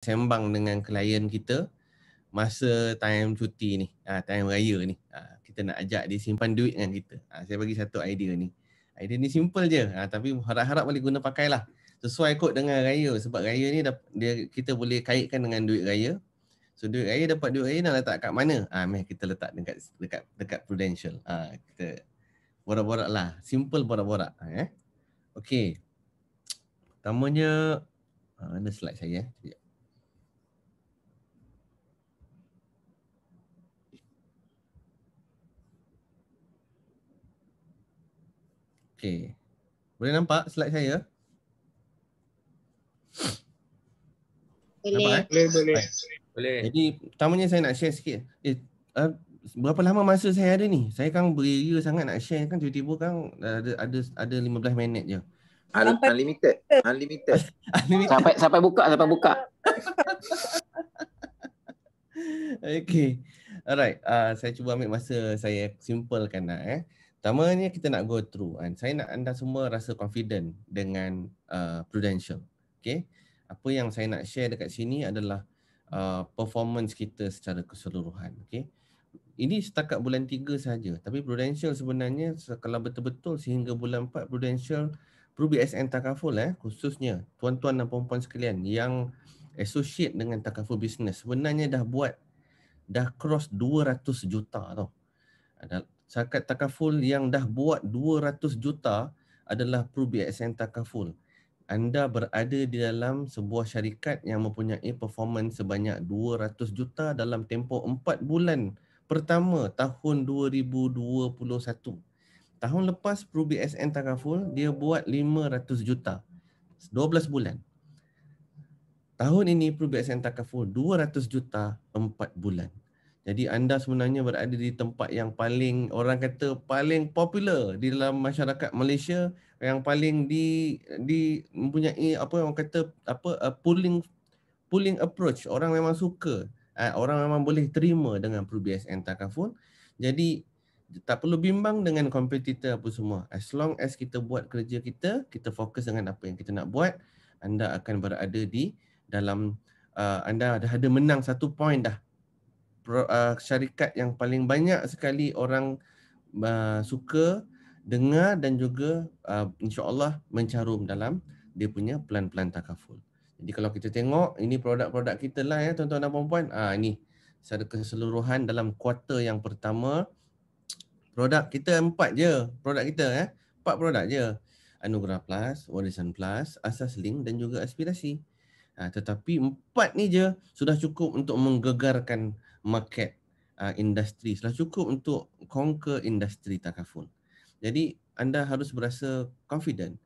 sembang dengan klien kita masa time cuti ni, ah time raya ni. Ah, kita nak ajak dia simpan duit dengan kita. Ah, saya bagi satu idea ni. Idea ni simple je ah, tapi harap-harap boleh guna pakai lah. Sesuai kot dengan raya sebab raya ni dia kita boleh kaitkan dengan duit raya. So duit raya dapat duit raya nak letak kat mana? Ah, meh kita letak dekat dekat dekat Prudential. Ah, kita borak-borak lah. Simple borak-borak. Eh? Okay. Pertamanya, ah, mana slide saya? Eh. Sekejap. Okey. Boleh nampak slide saya? Boleh. Nampak, eh? Boleh, boleh. Boleh. Jadi pertamanya saya nak share sikit. Eh, uh, berapa lama masa saya ada ni? Saya kan beria sangat nak share kan tiba-tiba kan ada ada ada 15 minit je. Un- unlimited. Unlimited. unlimited. sampai sampai buka sampai buka. okay. Alright, uh, saya cuba ambil masa saya simplekan dah eh. Pertamanya kita nak go through kan. Saya nak anda semua rasa confident dengan uh, Prudential. Okay. Apa yang saya nak share dekat sini adalah uh, performance kita secara keseluruhan. Okay. Ini setakat bulan tiga saja. Tapi Prudential sebenarnya kalau betul-betul sehingga bulan empat Prudential SN Takaful eh, khususnya tuan-tuan dan puan-puan sekalian yang associate dengan Takaful Business sebenarnya dah buat dah cross 200 juta tau. Syarikat takaful yang dah buat 200 juta adalah ProBXN takaful. Anda berada di dalam sebuah syarikat yang mempunyai performance sebanyak 200 juta dalam tempoh 4 bulan pertama tahun 2021. Tahun lepas ProBXN takaful dia buat 500 juta. 12 bulan. Tahun ini ProBXN takaful 200 juta 4 bulan. Jadi anda sebenarnya berada di tempat yang paling orang kata paling popular di dalam masyarakat Malaysia yang paling di di mempunyai apa orang kata apa uh, pulling pulling approach orang memang suka uh, orang memang boleh terima dengan PRUBSN Takaful. Jadi tak perlu bimbang dengan kompetitor apa semua. As long as kita buat kerja kita, kita fokus dengan apa yang kita nak buat, anda akan berada di dalam uh, anda dah ada menang satu point dah uh, syarikat yang paling banyak sekali orang uh, suka dengar dan juga uh, insyaallah mencarum dalam dia punya pelan-pelan takaful. Jadi kalau kita tengok ini produk-produk kita lah ya tuan-tuan dan puan-puan. Ah ini secara keseluruhan dalam kuarter yang pertama produk kita empat je produk kita ya. Empat produk je. Anugerah Plus, Warisan Plus, Asas Link dan juga Aspirasi. Ha, tetapi empat ni je sudah cukup untuk menggegarkan market uh, industri sudah cukup untuk conquer industri takaful. Jadi anda harus berasa confident.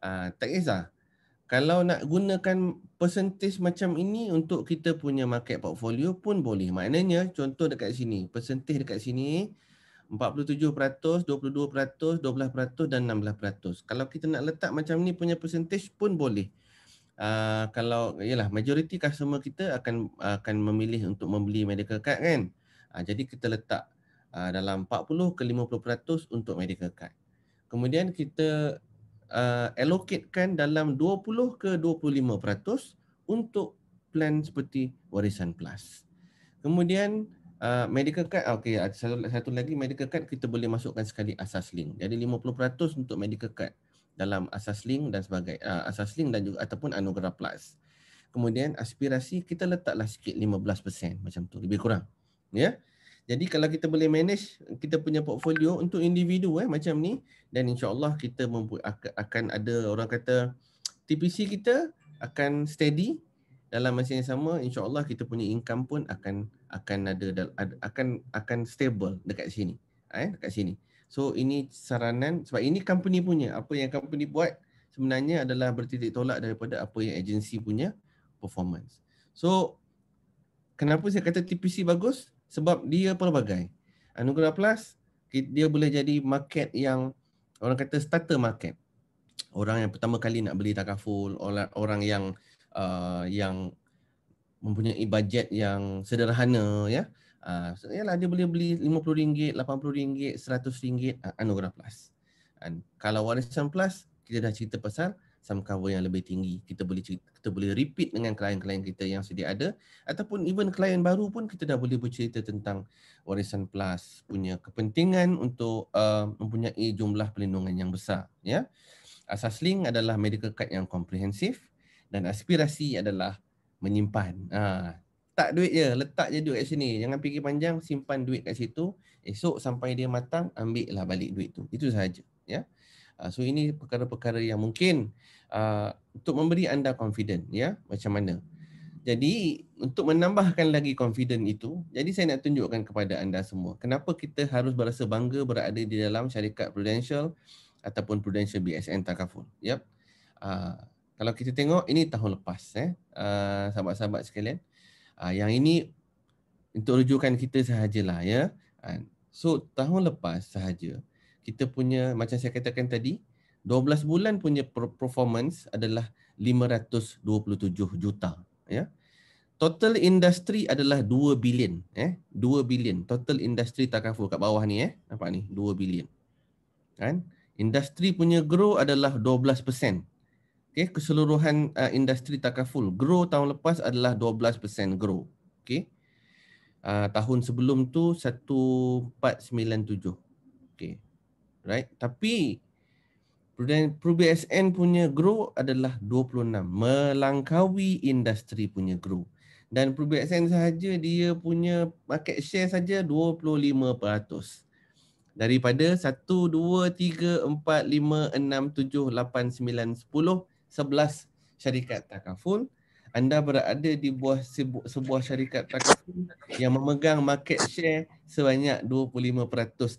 Uh, tak kisah. Kalau nak gunakan percentage macam ini untuk kita punya market portfolio pun boleh. Maknanya contoh dekat sini, percentage dekat sini 47%, 22%, 12% dan 16%. Kalau kita nak letak macam ni punya percentage pun boleh uh, kalau yalah majoriti customer kita akan akan memilih untuk membeli medical card kan. Uh, jadi kita letak uh, dalam 40 ke 50% untuk medical card. Kemudian kita uh, allocatekan dalam 20 ke 25% untuk plan seperti warisan plus. Kemudian Uh, medical card okey satu, satu lagi medical card kita boleh masukkan sekali asas link jadi 50% untuk medical card dalam asas link dan sebagai uh, asas link dan juga ataupun anugerah plus. Kemudian aspirasi kita letaklah sikit 15% macam tu lebih kurang. Ya. Yeah? Jadi kalau kita boleh manage kita punya portfolio untuk individu eh macam ni dan insya-Allah kita akan ada orang kata TPC kita akan steady dalam masa yang sama insya-Allah kita punya income pun akan akan ada akan akan stable dekat sini. Eh dekat sini. So ini saranan sebab ini company punya. Apa yang company buat sebenarnya adalah bertitik tolak daripada apa yang agensi punya performance. So kenapa saya kata TPC bagus? Sebab dia pelbagai. Anugerah Plus dia boleh jadi market yang orang kata starter market. Orang yang pertama kali nak beli full. orang yang uh, yang mempunyai budget yang sederhana ya. Uh, yalah dia boleh beli RM50, RM80, RM100 uh, Anugerah Plus. Dan kalau Warisan Plus, kita dah cerita pasal some cover yang lebih tinggi. Kita boleh cerita, kita boleh repeat dengan klien-klien kita yang sedia ada ataupun even klien baru pun kita dah boleh bercerita tentang Warisan Plus punya kepentingan untuk uh, mempunyai jumlah perlindungan yang besar, ya. Asas link adalah medical card yang komprehensif dan aspirasi adalah menyimpan. Uh, letak duit je, letak je duit kat sini. Jangan fikir panjang, simpan duit kat situ. Esok sampai dia matang, ambil lah balik duit tu. Itu sahaja. Ya? Uh, so ini perkara-perkara yang mungkin uh, untuk memberi anda confident. Ya? Macam mana? Jadi untuk menambahkan lagi confident itu, jadi saya nak tunjukkan kepada anda semua. Kenapa kita harus berasa bangga berada di dalam syarikat Prudential ataupun Prudential BSN Takaful. Yep. Ya. Uh, ah, kalau kita tengok, ini tahun lepas. Eh? Uh, sahabat-sahabat sekalian, Ah, yang ini untuk rujukan kita sahajalah ya. Ah, so tahun lepas sahaja kita punya macam saya katakan tadi 12 bulan punya performance adalah 527 juta ya. Total industri adalah 2 bilion eh ya. 2 bilion total industri takaful kat bawah ni eh nampak ni 2 bilion. Kan? Industri punya grow adalah 12% okay, keseluruhan uh, industri takaful grow tahun lepas adalah 12% grow okay. uh, tahun sebelum tu 1497 okay. right tapi ProBSN punya grow adalah 26 melangkawi industri punya grow dan ProBSN sahaja dia punya market share saja 25% daripada 1 2 3 4 5 6 7 8 9 10 uh, 11 syarikat takaful anda berada di buah sebuah syarikat takaful yang memegang market share sebanyak 25%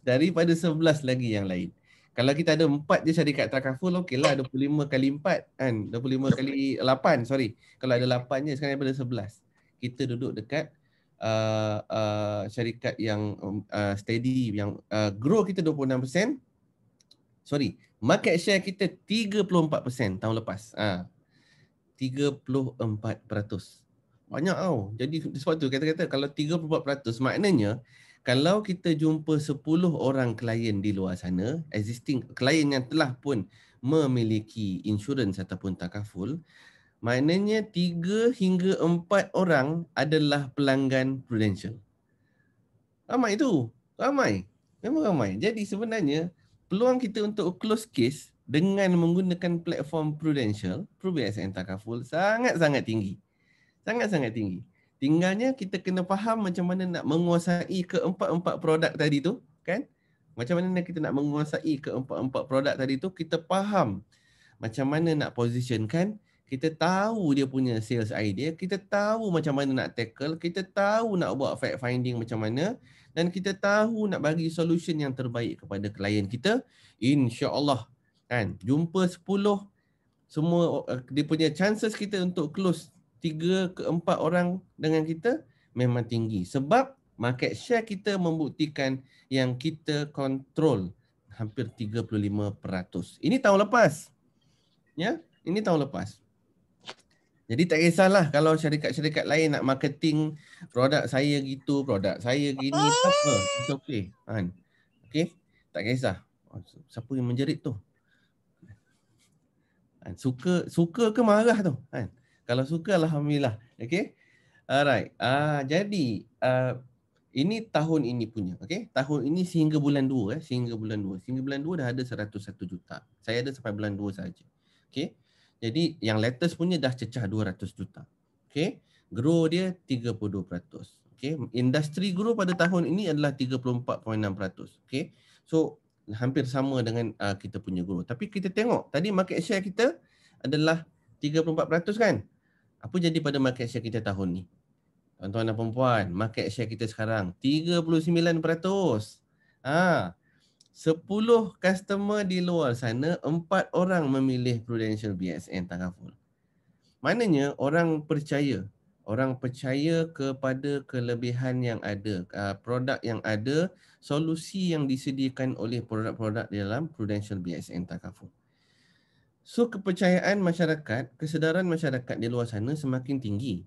daripada 11 lagi yang lain. Kalau kita ada empat je syarikat takaful, okeylah 25 kali 4 kan. 25 kali 8, sorry. Kalau ada 8 je, sekarang ada 11. Kita duduk dekat uh, uh, syarikat yang um, uh, steady, yang uh, grow kita 26%. Sorry, market share kita 34% tahun lepas. Ha. 34%. Banyak tau. Jadi sebab tu kata-kata kalau 34% maknanya kalau kita jumpa 10 orang klien di luar sana, existing klien yang telah pun memiliki insurans ataupun takaful, maknanya 3 hingga 4 orang adalah pelanggan Prudential. Ramai tu. Ramai. Memang ramai. Jadi sebenarnya peluang kita untuk close case dengan menggunakan platform Prudential, Prudential and Takaful sangat-sangat tinggi. Sangat-sangat tinggi. Tinggalnya kita kena faham macam mana nak menguasai keempat-empat produk tadi tu, kan? Macam mana kita nak menguasai keempat-empat produk tadi tu, kita faham macam mana nak positionkan, kita tahu dia punya sales idea, kita tahu macam mana nak tackle, kita tahu nak buat fact finding macam mana, dan kita tahu nak bagi solution yang terbaik kepada klien kita insyaallah kan jumpa 10 semua eh, dia punya chances kita untuk close tiga ke 4 orang dengan kita memang tinggi sebab market share kita membuktikan yang kita control hampir 35%. Ini tahun lepas. Ya, ini tahun lepas. Jadi tak kisahlah kalau syarikat-syarikat lain nak marketing produk saya gitu, produk saya gini, oh. apa. It's okay. Han. Okay? Tak kisah. Oh, siapa yang menjerit tu? Han. Suka suka ke marah tu? Han. Kalau suka, Alhamdulillah. Okay? Alright. Uh, jadi, uh, ini tahun ini punya. Okay? Tahun ini sehingga bulan 2. Eh? Sehingga bulan 2. Sehingga bulan 2 dah ada 101 juta. Saya ada sampai bulan 2 saja. Okay? Jadi yang latest punya dah cecah 200 juta. Okay. Grow dia 32%. Okay. Industri grow pada tahun ini adalah 34.6%. Okay. So hampir sama dengan uh, kita punya grow. Tapi kita tengok tadi market share kita adalah 34% kan? Apa jadi pada market share kita tahun ni? Tuan-tuan dan perempuan, market share kita sekarang 39%. Ah, ha. Sepuluh customer di luar sana, empat orang memilih Prudential BSN Takaful. Maknanya orang percaya. Orang percaya kepada kelebihan yang ada, ah, produk yang ada, solusi yang disediakan oleh produk-produk dalam Prudential BSN Takaful. So kepercayaan masyarakat, kesedaran masyarakat di luar sana semakin tinggi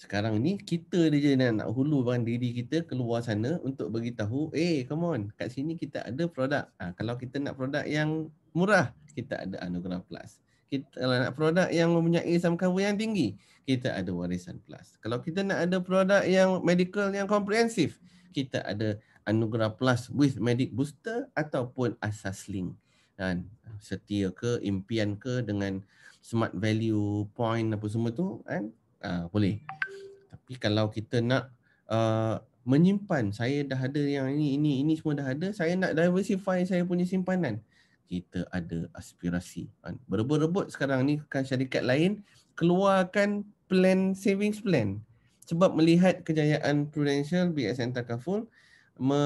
sekarang ni kita dia je nak hulu barang diri kita keluar sana untuk bagi tahu, eh hey, come on, kat sini kita ada produk. Ha, kalau kita nak produk yang murah, kita ada Anugerah Plus. Kita, kalau nak produk yang mempunyai sum cover yang tinggi, kita ada Warisan Plus. Kalau kita nak ada produk yang medical yang komprehensif, kita ada Anugerah Plus with Medic Booster ataupun Asas Link. Dan setia ke impian ke dengan smart value point apa semua tu kan ha, boleh tapi kalau kita nak uh, menyimpan saya dah ada yang ini ini ini semua dah ada saya nak diversify saya punya simpanan kita ada aspirasi ah, berebut-rebut sekarang ni kan syarikat lain keluarkan plan savings plan sebab melihat kejayaan Prudential BSN Takaful me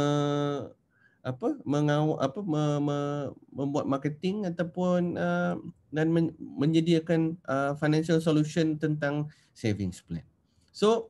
apa mengau apa me, me, membuat marketing ataupun uh, dan men, menyediakan uh, financial solution tentang savings plan. So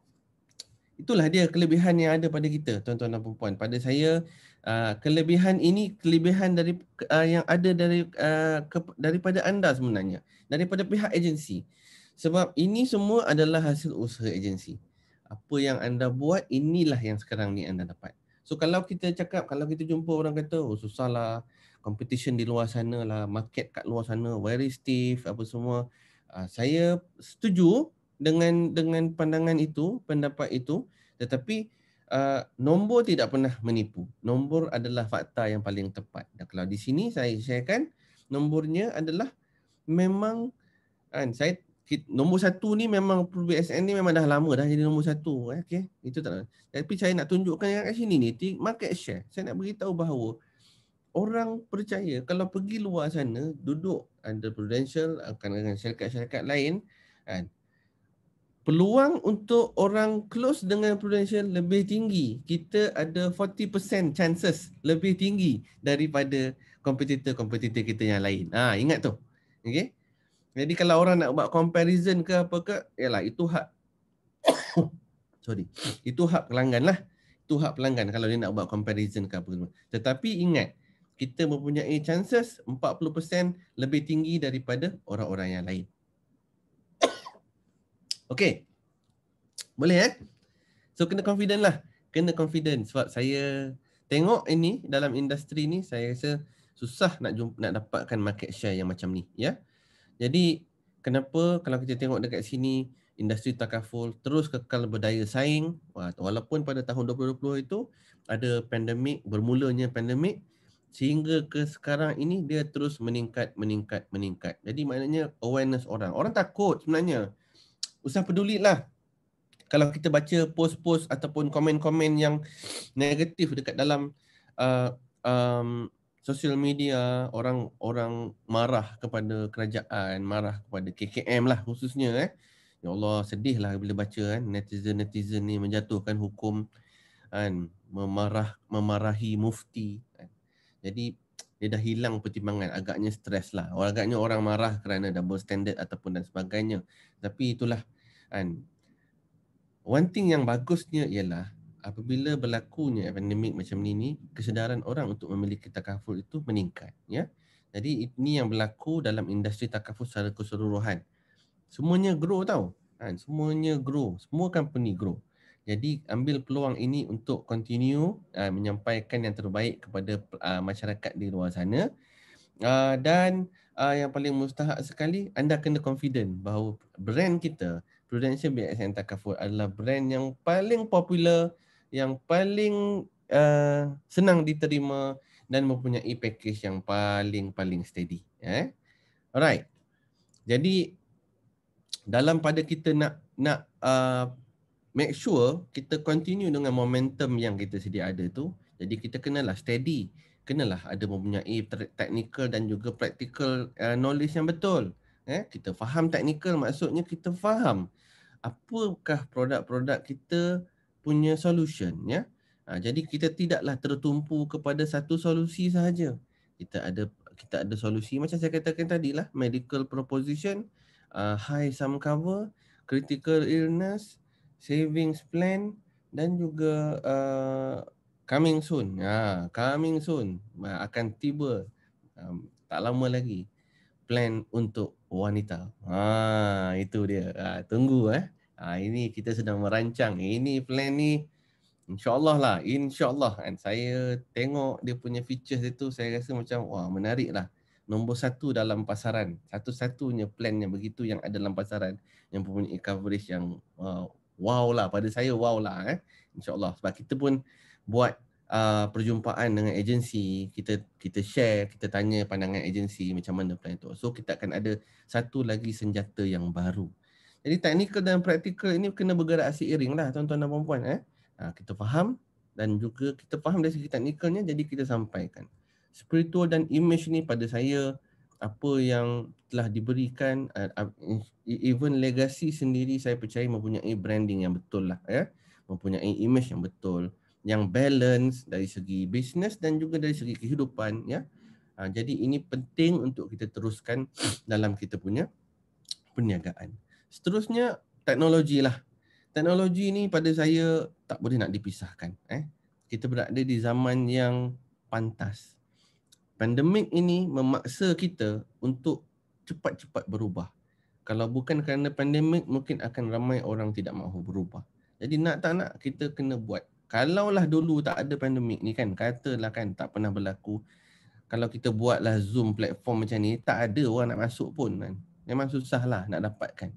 itulah dia kelebihan yang ada pada kita tuan-tuan dan puan-puan. Pada saya uh, kelebihan ini kelebihan dari uh, yang ada dari uh, ke, daripada anda sebenarnya daripada pihak agensi. Sebab ini semua adalah hasil usaha agensi. Apa yang anda buat inilah yang sekarang ni anda dapat. So kalau kita cakap, kalau kita jumpa orang kata, oh lah, competition di luar sana lah, market kat luar sana, very stiff, apa semua. Uh, saya setuju dengan dengan pandangan itu, pendapat itu, tetapi uh, nombor tidak pernah menipu. Nombor adalah fakta yang paling tepat. Dan kalau di sini saya sharekan, nombornya adalah memang kan, saya nombor satu ni memang PBSN ni memang dah lama dah jadi nombor satu eh okey itu tak tapi saya nak tunjukkan yang kat sini ni market share saya nak beritahu bahawa orang percaya kalau pergi luar sana duduk under Prudential akan dengan syarikat-syarikat lain kan peluang untuk orang close dengan Prudential lebih tinggi kita ada 40% chances lebih tinggi daripada kompetitor-kompetitor kita yang lain ha ingat tu okey jadi kalau orang nak buat comparison ke apa ke, yalah itu hak sorry. Itu hak pelanggan lah. Itu hak pelanggan kalau dia nak buat comparison ke apa semua. Tetapi ingat, kita mempunyai chances 40% lebih tinggi daripada orang-orang yang lain. Okay. Boleh eh? So kena confident lah. Kena confident sebab saya tengok ini dalam industri ni saya rasa susah nak jumpa, nak dapatkan market share yang macam ni. Ya. Yeah? Jadi kenapa kalau kita tengok dekat sini industri takaful terus kekal berdaya saing walaupun pada tahun 2020 itu ada pandemik bermulanya pandemik sehingga ke sekarang ini dia terus meningkat meningkat meningkat. Jadi maknanya awareness orang. Orang takut sebenarnya. Usah pedulilah. Kalau kita baca post-post ataupun komen-komen yang negatif dekat dalam uh, um, sosial media orang orang marah kepada kerajaan, marah kepada KKM lah khususnya eh. Ya Allah sedih lah bila baca kan netizen-netizen ni menjatuhkan hukum kan memarah memarahi mufti kan. Jadi dia dah hilang pertimbangan agaknya stres lah. agaknya orang marah kerana double standard ataupun dan sebagainya. Tapi itulah kan. One thing yang bagusnya ialah apabila berlakunya pandemik macam ni ni kesedaran orang untuk memiliki takaful itu meningkat ya jadi ini yang berlaku dalam industri takaful secara keseluruhan semuanya grow tau kan semuanya grow semua company grow jadi ambil peluang ini untuk continue uh, menyampaikan yang terbaik kepada uh, masyarakat di luar sana uh, dan uh, yang paling mustahak sekali anda kena confident bahawa brand kita Prudential BXN Takaful adalah brand yang paling popular yang paling uh, senang diterima dan mempunyai package yang paling-paling steady. Eh? Alright. Jadi dalam pada kita nak nak uh, make sure kita continue dengan momentum yang kita sedia ada tu. Jadi kita kenalah steady. Kenalah ada mempunyai technical dan juga practical uh, knowledge yang betul. Eh? Kita faham technical maksudnya kita faham apakah produk-produk kita punya solution ya. Ha, jadi kita tidaklah tertumpu kepada satu solusi sahaja. Kita ada kita ada solusi macam saya katakan tadi lah medical proposition, uh, high sum cover, critical illness, savings plan dan juga uh, coming soon. Ha, coming soon uh, akan tiba um, tak lama lagi plan untuk wanita. Ha, itu dia. Ha, tunggu eh. Ha, ini kita sedang merancang. Eh, ini plan ni insyaAllah lah. InsyaAllah. Kan? Saya tengok dia punya features dia tu saya rasa macam wah menarik lah. Nombor satu dalam pasaran. Satu-satunya plan yang begitu yang ada dalam pasaran. Yang mempunyai coverage yang uh, wow lah. Pada saya wow lah. Eh? InsyaAllah. Sebab kita pun buat uh, perjumpaan dengan agensi. Kita kita share, kita tanya pandangan agensi macam mana plan tu. So kita akan ada satu lagi senjata yang baru. Jadi teknikal dan praktikal ini kena bergerak seiring lah tuan-tuan dan puan-puan eh. Ha, kita faham dan juga kita faham dari segi teknikalnya jadi kita sampaikan. Spiritual dan image ni pada saya apa yang telah diberikan uh, even legacy sendiri saya percaya mempunyai branding yang betul lah ya. Eh. Mempunyai image yang betul yang balance dari segi bisnes dan juga dari segi kehidupan ya. Ha, jadi ini penting untuk kita teruskan dalam kita punya perniagaan. Seterusnya teknologi lah. Teknologi ni pada saya tak boleh nak dipisahkan. Eh, kita berada di zaman yang pantas. Pandemik ini memaksa kita untuk cepat-cepat berubah. Kalau bukan kerana pandemik, mungkin akan ramai orang tidak mahu berubah. Jadi nak tak nak, kita kena buat. Kalaulah dulu tak ada pandemik ni kan, katalah kan tak pernah berlaku. Kalau kita buatlah Zoom platform macam ni, tak ada orang nak masuk pun kan. Memang susahlah nak dapatkan.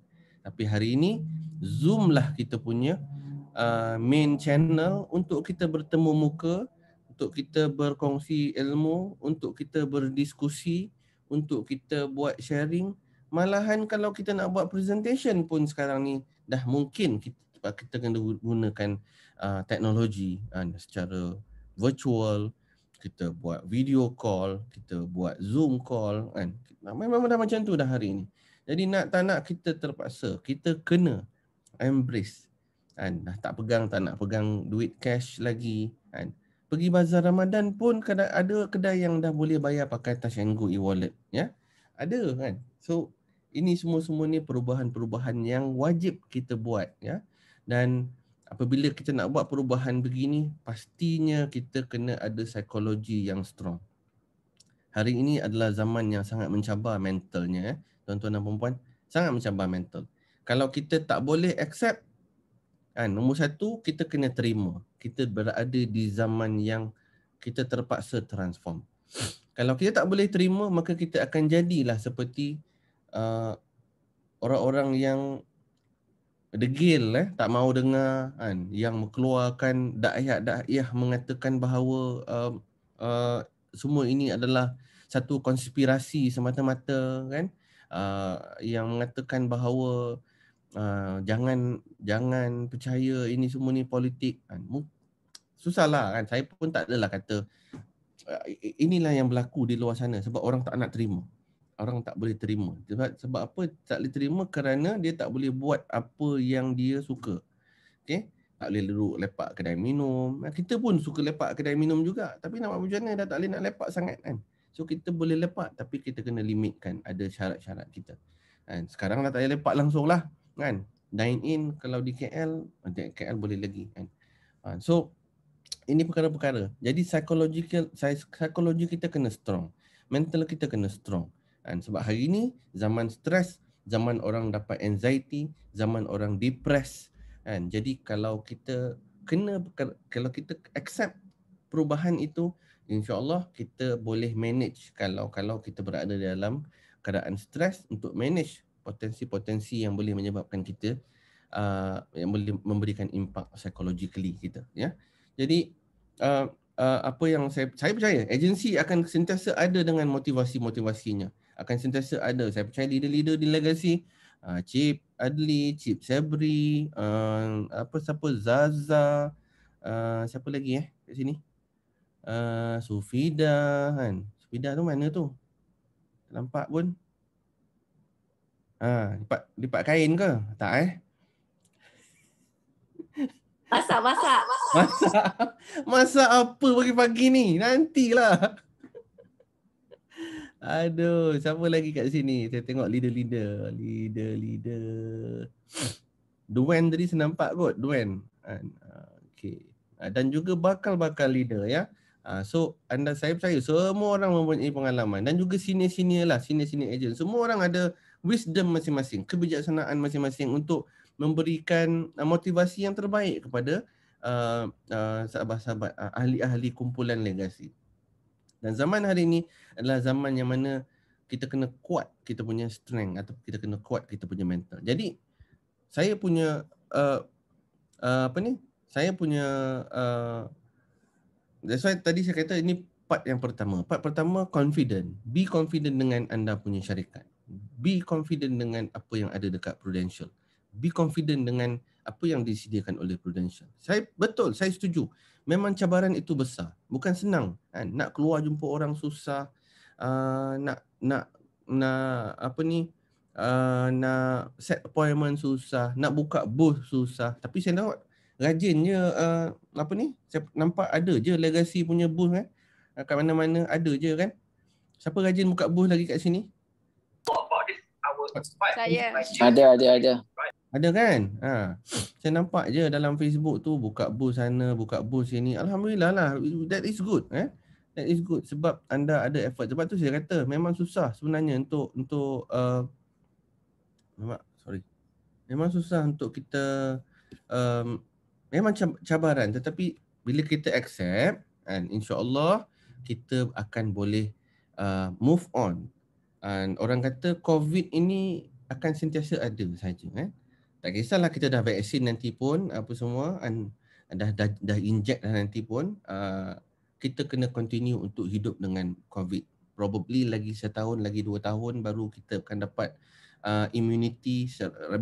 Tapi hari ini Zoom lah kita punya uh, main channel untuk kita bertemu muka, untuk kita berkongsi ilmu, untuk kita berdiskusi, untuk kita buat sharing. Malahan kalau kita nak buat presentation pun sekarang ni dah mungkin kita kita kena gunakan uh, teknologi uh, secara virtual kita buat video call, kita buat Zoom call kan. Memang dah macam tu dah hari ini. Jadi nak tak nak kita terpaksa, kita kena embrace. Kan? Dah tak pegang, tak nak pegang duit cash lagi. Kan? Pergi bazar Ramadan pun ada kedai yang dah boleh bayar pakai touch and go e-wallet. Ya? Ada kan? So, ini semua-semua ni perubahan-perubahan yang wajib kita buat. ya. Dan apabila kita nak buat perubahan begini, pastinya kita kena ada psikologi yang strong. Hari ini adalah zaman yang sangat mencabar mentalnya. Ya? tuan-tuan dan perempuan sangat mencabar mental kalau kita tak boleh accept kan nombor satu kita kena terima kita berada di zaman yang kita terpaksa transform kalau kita tak boleh terima maka kita akan jadilah seperti uh, orang-orang yang degil eh tak mau dengar kan yang mengeluarkan dakyah-dakyah mengatakan bahawa uh, uh, semua ini adalah satu konspirasi semata-mata kan Uh, yang mengatakan bahawa uh, jangan jangan percaya ini semua ni politik kan. Susahlah kan. Saya pun tak adalah kata uh, inilah yang berlaku di luar sana sebab orang tak nak terima. Orang tak boleh terima. Sebab sebab apa tak boleh terima kerana dia tak boleh buat apa yang dia suka. Okey. Tak boleh leruk lepak kedai minum. Kita pun suka lepak kedai minum juga. Tapi nak buat macam mana dah tak boleh nak lepak sangat kan. So kita boleh lepak tapi kita kena limitkan ada syarat-syarat kita. Kan? Sekarang lah tak boleh lepak langsung lah. Kan? Dine in kalau di KL, di KL boleh lagi. Kan? Ha, so ini perkara-perkara. Jadi psychological, psikologi kita kena strong. Mental kita kena strong. Kan? Sebab hari ini zaman stres, zaman orang dapat anxiety, zaman orang depressed. Kan? Jadi kalau kita kena kalau kita accept perubahan itu insyaallah kita boleh manage kalau kalau kita berada dalam keadaan stres untuk manage potensi-potensi yang boleh menyebabkan kita uh, yang boleh memberikan impak psychologically kita ya jadi uh, uh, apa yang saya saya percaya agensi akan sentiasa ada dengan motivasi-motivasinya akan sentiasa ada saya percaya leader-leader di legacy uh, chip adli chip sabri uh, apa siapa zaza uh, siapa lagi eh kat sini Eh, Sufida kan. Sufida tu mana tu? Tak nampak pun. Ha, lipat, lipat kain ke? Tak eh? Masak, masak. Masak. Masak apa pagi-pagi ni? Nantilah. Aduh, siapa lagi kat sini? Saya tengok leader-leader. Leader-leader. Duen tadi senampak kot. Duen. Ah, okay. Ah, dan juga bakal-bakal leader ya. Uh, Uh, so anda saya percaya semua orang mempunyai pengalaman dan juga senior-senior lah, senior-senior agent. Semua orang ada wisdom masing-masing, kebijaksanaan masing-masing untuk memberikan uh, motivasi yang terbaik kepada ah, sahabat-sahabat uh, ahli-ahli kumpulan legasi. Dan zaman hari ini adalah zaman yang mana kita kena kuat kita punya strength atau kita kena kuat kita punya mental. Jadi saya punya uh, uh, apa ni? Saya punya uh, That's why tadi saya kata ini part yang pertama. Part pertama confident. Be confident dengan anda punya syarikat. Be confident dengan apa yang ada dekat Prudential. Be confident dengan apa yang disediakan oleh Prudential. Saya betul, saya setuju. Memang cabaran itu besar. Bukan senang kan nak keluar jumpa orang susah. Uh, nak nak nak apa ni? Uh, nak set appointment susah, nak buka booth susah. Tapi saya nak rajinnya uh, apa ni saya nampak ada je legacy punya booth kan uh, kat mana-mana ada je kan siapa rajin buka booth lagi kat sini saya ada ada ada ada kan ha saya nampak je dalam Facebook tu buka booth sana buka booth sini alhamdulillah lah that is good eh that is good sebab anda ada effort sebab tu saya kata memang susah sebenarnya untuk untuk uh, memang sorry memang susah untuk kita um, memang cabaran tetapi bila kita accept and insyaallah kita akan boleh uh, move on and orang kata covid ini akan sentiasa ada sahaja. kan tak kisahlah kita dah vaksin nanti pun apa semua and dah dah, dah inject dah nanti pun uh, kita kena continue untuk hidup dengan covid probably lagi setahun lagi dua tahun baru kita akan dapat uh, immunity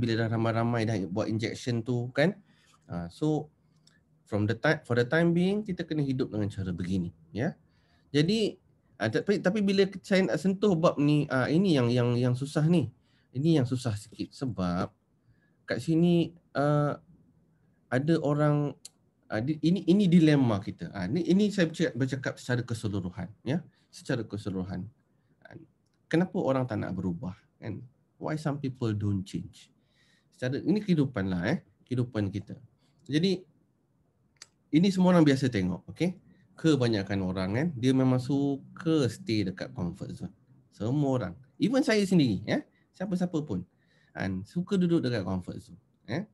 bila dah ramai-ramai dah buat injection tu kan uh, Ha, so from the time for the time being kita kena hidup dengan cara begini, ya. Jadi ha, tapi, tapi bila saya nak sentuh bab ni ha, ini yang yang yang susah ni. Ini yang susah sikit sebab kat sini uh, ada orang uh, ini ini dilema kita. Ha, ini ini saya bercakap, bercakap secara keseluruhan, ya. Secara keseluruhan. Kenapa orang tak nak berubah? Kan? Why some people don't change? Secara ini kehidupan lah eh, kehidupan kita. Jadi ini semua orang biasa tengok, okey? Kebanyakan orang kan, dia memang suka stay dekat comfort zone. Semua orang, even saya sendiri, ya. Siapa-siapa pun. Kan, suka duduk dekat comfort zone, ya.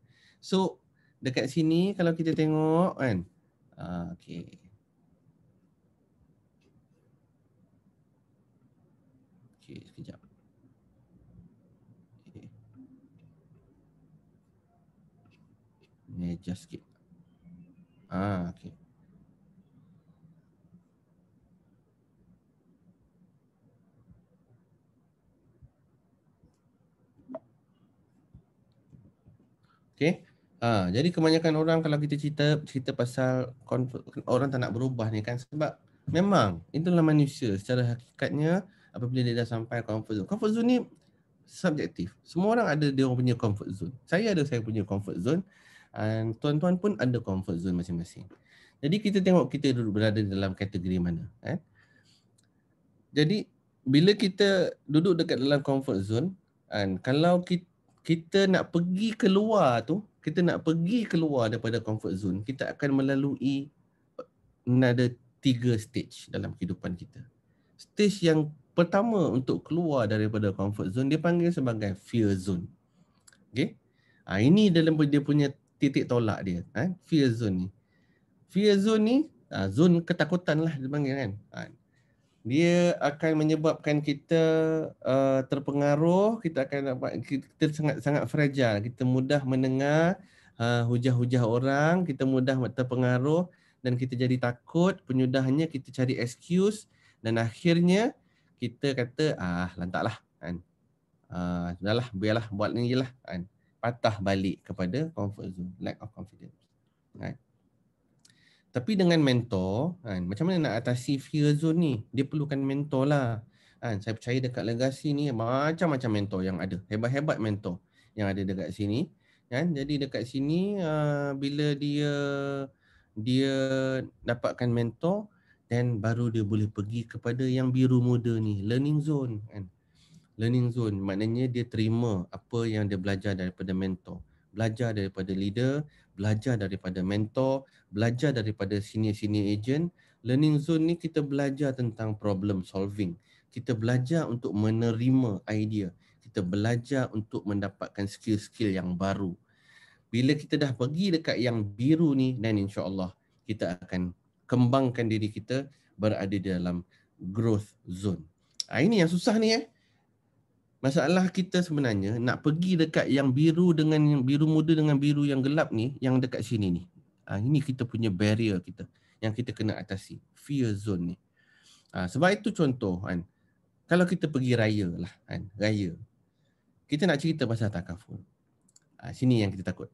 So, dekat sini kalau kita tengok kan, ah, okey. Okey, sekejap. ni adjust sikit ah okay. Okay. ha, jadi kebanyakan orang kalau kita cerita cerita pasal orang tak nak berubah ni kan sebab memang itulah manusia secara hakikatnya apabila dia dah sampai comfort zone comfort zone ni subjektif semua orang ada dia punya comfort zone saya ada saya punya comfort zone and tuan-tuan pun ada comfort zone masing-masing. Jadi kita tengok kita duduk berada dalam kategori mana. Eh? Jadi bila kita duduk dekat dalam comfort zone and kalau kita, kita nak pergi keluar tu, kita nak pergi keluar daripada comfort zone, kita akan melalui uh, ada tiga stage dalam kehidupan kita. Stage yang pertama untuk keluar daripada comfort zone dia panggil sebagai fear zone. Okay? Ha, ini dalam dia punya titik tolak dia eh? fear zone ni fear zone ni uh, zone ketakutan lah dia panggil kan uh, dia akan menyebabkan kita uh, terpengaruh kita akan dapat kita sangat sangat fragile kita mudah mendengar ha, hujah-hujah orang kita mudah terpengaruh dan kita jadi takut penyudahnya kita cari excuse dan akhirnya kita kata ah lantaklah kan ah uh, biarlah buatlah kan uh, patah balik kepada comfort zone, lack of confidence. Right? Tapi dengan mentor, kan, macam mana nak atasi fear zone ni? Dia perlukan mentor lah. Kan, saya percaya dekat legasi ni macam-macam mentor yang ada. Hebat-hebat mentor yang ada dekat sini. Kan? Jadi dekat sini uh, bila dia dia dapatkan mentor dan baru dia boleh pergi kepada yang biru muda ni, learning zone. Kan? learning zone maknanya dia terima apa yang dia belajar daripada mentor belajar daripada leader belajar daripada mentor belajar daripada senior senior agent learning zone ni kita belajar tentang problem solving kita belajar untuk menerima idea kita belajar untuk mendapatkan skill-skill yang baru bila kita dah pergi dekat yang biru ni dan insyaallah kita akan kembangkan diri kita berada dalam growth zone. Ah ini yang susah ni eh. Masalah kita sebenarnya nak pergi dekat yang biru dengan yang biru muda dengan biru yang gelap ni yang dekat sini ni. Ha, ini kita punya barrier kita yang kita kena atasi. Fear zone ni. Ha, sebab itu contoh kan. Kalau kita pergi raya lah kan. Raya. Kita nak cerita pasal takaful. Ha, sini yang kita takut.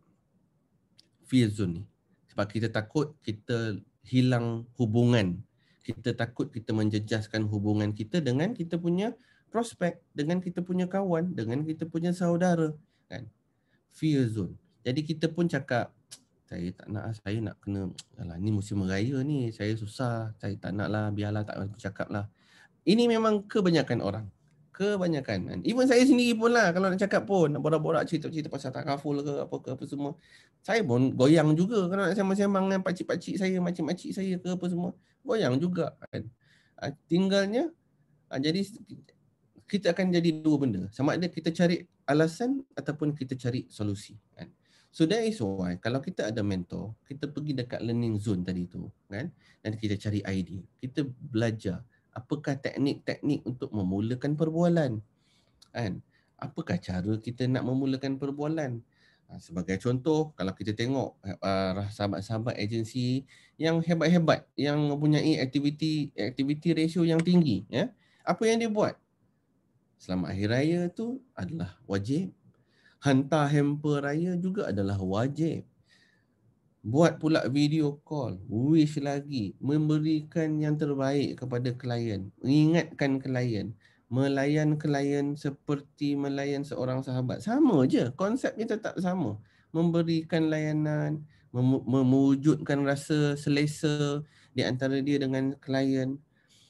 Fear zone ni. Sebab kita takut kita hilang hubungan. Kita takut kita menjejaskan hubungan kita dengan kita punya prospek dengan kita punya kawan dengan kita punya saudara kan fear zone jadi kita pun cakap saya tak nak lah, saya nak kena alah ni musim raya ni saya susah saya tak nak lah biarlah tak aku cakap lah ini memang kebanyakan orang kebanyakan kan? even saya sendiri pun lah kalau nak cakap pun nak borak-borak cerita-cerita pasal tak kaful ke apa ke apa semua saya pun goyang juga kalau nak sembang-sembang dengan pakcik-pakcik saya macam-macik saya ke apa semua goyang juga kan ah, tinggalnya ah, jadi kita akan jadi dua benda. Sama ada kita cari alasan ataupun kita cari solusi. Kan? So that is why kalau kita ada mentor, kita pergi dekat learning zone tadi tu. Kan? Dan kita cari idea. Kita belajar apakah teknik-teknik untuk memulakan perbualan. Kan? Apakah cara kita nak memulakan perbualan. Ha, sebagai contoh, kalau kita tengok uh, sahabat-sahabat agensi yang hebat-hebat, yang mempunyai aktiviti aktiviti ratio yang tinggi, ya? apa yang dia buat? selamat hari raya tu adalah wajib. Hantar hamper raya juga adalah wajib. Buat pula video call, wish lagi, memberikan yang terbaik kepada klien, mengingatkan klien, melayan klien seperti melayan seorang sahabat. Sama je, konsepnya tetap sama. Memberikan layanan, mem- rasa selesa di antara dia dengan klien.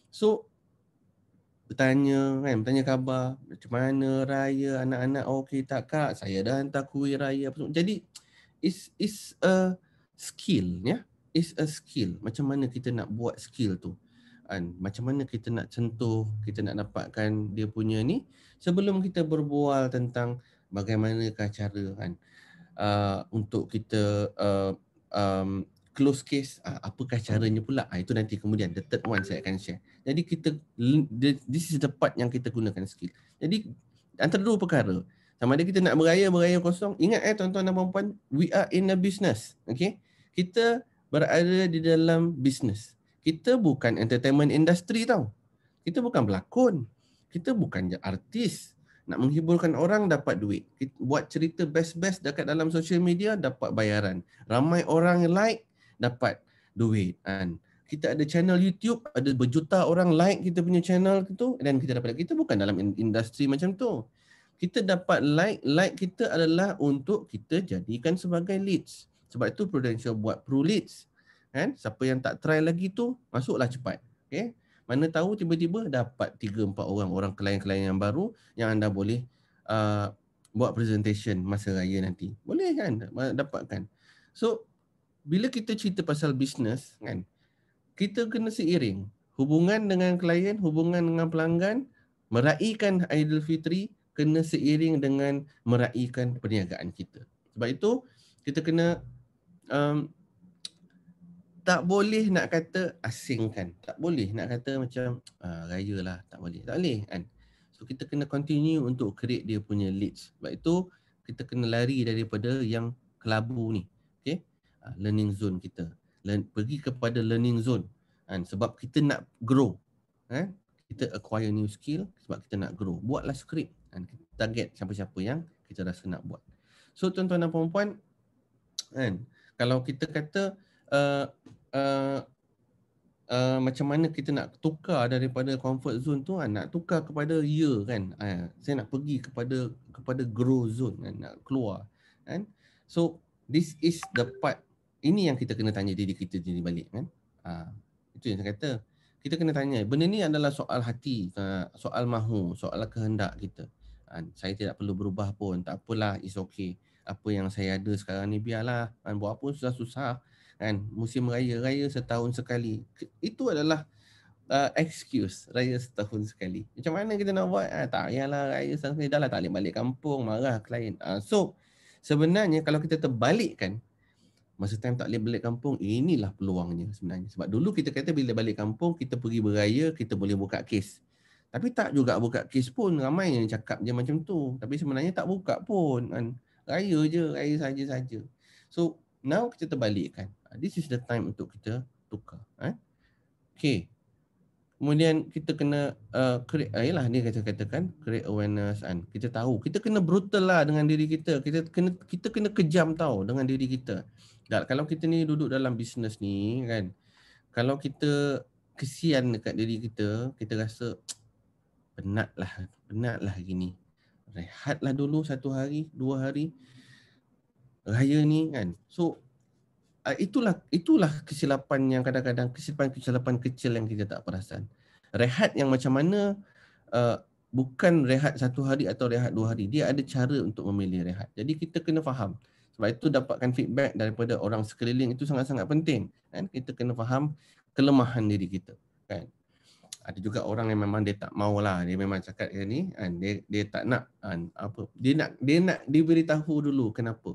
So, bertanya kan bertanya khabar macam mana raya anak-anak oh, okey tak kak saya dah hantar kuih raya jadi is is a skill ya yeah? is a skill macam mana kita nak buat skill tu kan macam mana kita nak sentuh kita nak dapatkan dia punya ni sebelum kita berbual tentang bagaimanakah cara kan uh, untuk kita uh, um, close case uh, apakah caranya pula uh, itu nanti kemudian the third one saya akan share jadi kita this is the part yang kita gunakan skill jadi antara dua perkara sama ada kita nak beraya beraya kosong ingat eh tuan-tuan dan puan-puan we are in a business okey kita berada di dalam business kita bukan entertainment industry tau kita bukan pelakon kita bukan artis nak menghiburkan orang dapat duit. Buat cerita best-best dekat dalam social media dapat bayaran. Ramai orang like dapat duit kan kita ada channel YouTube ada berjuta orang like kita punya channel tu dan kita dapat kita bukan dalam industri macam tu kita dapat like like kita adalah untuk kita jadikan sebagai leads sebab itu Prudential buat pro leads kan siapa yang tak try lagi tu masuklah cepat okey mana tahu tiba-tiba dapat 3 4 orang orang klien-klien yang baru yang anda boleh uh, buat presentation masa raya nanti boleh kan dapatkan so bila kita cerita pasal bisnes kan kita kena seiring hubungan dengan klien hubungan dengan pelanggan meraihkan Idul Fitri kena seiring dengan meraihkan perniagaan kita sebab itu kita kena um, tak boleh nak kata asingkan tak boleh nak kata macam ah, raya lah tak boleh tak boleh kan so kita kena continue untuk create dia punya leads sebab itu kita kena lari daripada yang kelabu ni learning zone kita. Learn, pergi kepada learning zone. Kan? Sebab kita nak grow. Kan? Kita acquire new skill sebab kita nak grow. Buatlah skrip. Kan? Target siapa-siapa yang kita rasa nak buat. So tuan-tuan dan perempuan, kan? kalau kita kata uh, uh, uh, macam mana kita nak tukar daripada comfort zone tu, kan? nak tukar kepada year kan. Uh, saya nak pergi kepada kepada grow zone, kan? nak keluar. Kan? So this is the part ini yang kita kena tanya diri kita sendiri balik kan. Ha, itu yang saya kata. Kita kena tanya, benda ni adalah soal hati, ha, soal mahu, soal kehendak kita. Ha, saya tidak perlu berubah pun, tak apalah, it's okay. Apa yang saya ada sekarang ni biarlah. Kan buat apa susah-susah kan. Musim raya, raya setahun sekali. Itu adalah uh, excuse raya setahun sekali. Macam mana kita nak buat? Ha, tak payahlah raya setahun sekali. Dah lah tak boleh balik kampung, marah klien. Ha, so, Sebenarnya kalau kita terbalikkan masa time tak boleh balik kampung, inilah peluangnya sebenarnya. Sebab dulu kita kata bila balik kampung, kita pergi beraya, kita boleh buka kes. Tapi tak juga buka kes pun, ramai yang cakap je macam tu. Tapi sebenarnya tak buka pun. Kan? Raya je, raya saja-saja. So, now kita terbalikkan. Ah, this is the time untuk kita tukar. Eh? Okay. Kemudian kita kena uh, create, ayolah ah, ni kita katakan create awareness and kita tahu kita kena brutal lah dengan diri kita kita kena kita kena kejam tau dengan diri kita dah, kalau kita ni duduk dalam bisnes ni kan kalau kita kesian dekat diri kita kita rasa lah, penatlah lah gini rehatlah dulu satu hari dua hari raya ni kan so ah, itulah itulah kesilapan yang kadang-kadang kesilapan-kesilapan kecil yang kita tak perasan rehat yang macam mana uh, bukan rehat satu hari atau rehat dua hari dia ada cara untuk memilih rehat jadi kita kena faham sebab itu dapatkan feedback daripada orang sekeliling itu sangat-sangat penting. Kan? Kita kena faham kelemahan diri kita. Kan? Ada juga orang yang memang dia tak maulah. Dia memang cakap macam ni. Kan? Dia, dia tak nak. Kan? apa Dia nak dia nak diberitahu dulu kenapa.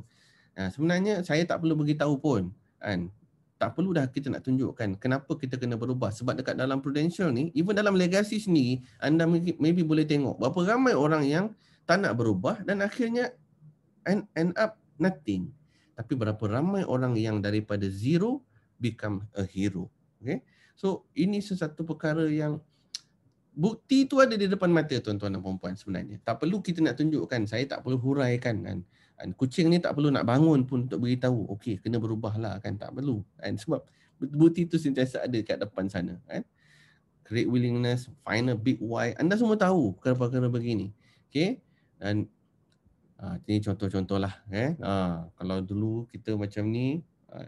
Nah, sebenarnya saya tak perlu beritahu pun. Kan? Tak perlu dah kita nak tunjukkan kenapa kita kena berubah. Sebab dekat dalam prudential ni, even dalam legasi ni anda maybe boleh tengok berapa ramai orang yang tak nak berubah dan akhirnya end up nothing. Tapi berapa ramai orang yang daripada zero become a hero. Okay? So ini sesuatu perkara yang bukti itu ada di depan mata tuan-tuan dan perempuan sebenarnya. Tak perlu kita nak tunjukkan, saya tak perlu huraikan kan. And kucing ni tak perlu nak bangun pun untuk beritahu, okey kena berubahlah kan, tak perlu. And sebab bukti itu sentiasa ada kat depan sana. Kan? great willingness, find a big why. Anda semua tahu perkara-perkara begini. Okay? Dan Ha, ah, ini contoh-contoh lah. Eh? Ha, kalau dulu kita macam ni, ah,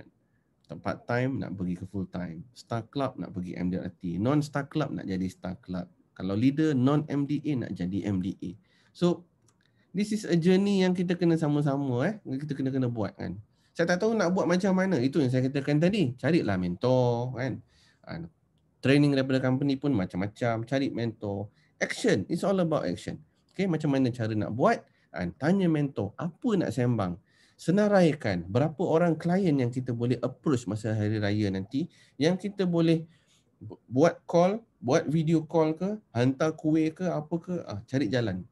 tempat time nak pergi ke full time. Star Club nak pergi MDRT. Non-Star Club nak jadi Star Club. Kalau leader non-MDA nak jadi MDA. So, this is a journey yang kita kena sama-sama. eh Kita kena-kena buat kan. Saya tak tahu nak buat macam mana. Itu yang saya katakan tadi. Carilah mentor kan. Ha, training daripada company pun macam-macam. Cari mentor. Action. It's all about action. Okay, macam mana cara nak buat perniagaan, tanya mentor apa nak sembang. Senaraikan berapa orang klien yang kita boleh approach masa hari raya nanti yang kita boleh buat call, buat video call ke, hantar kuih ke, apa ke, ah, cari jalan.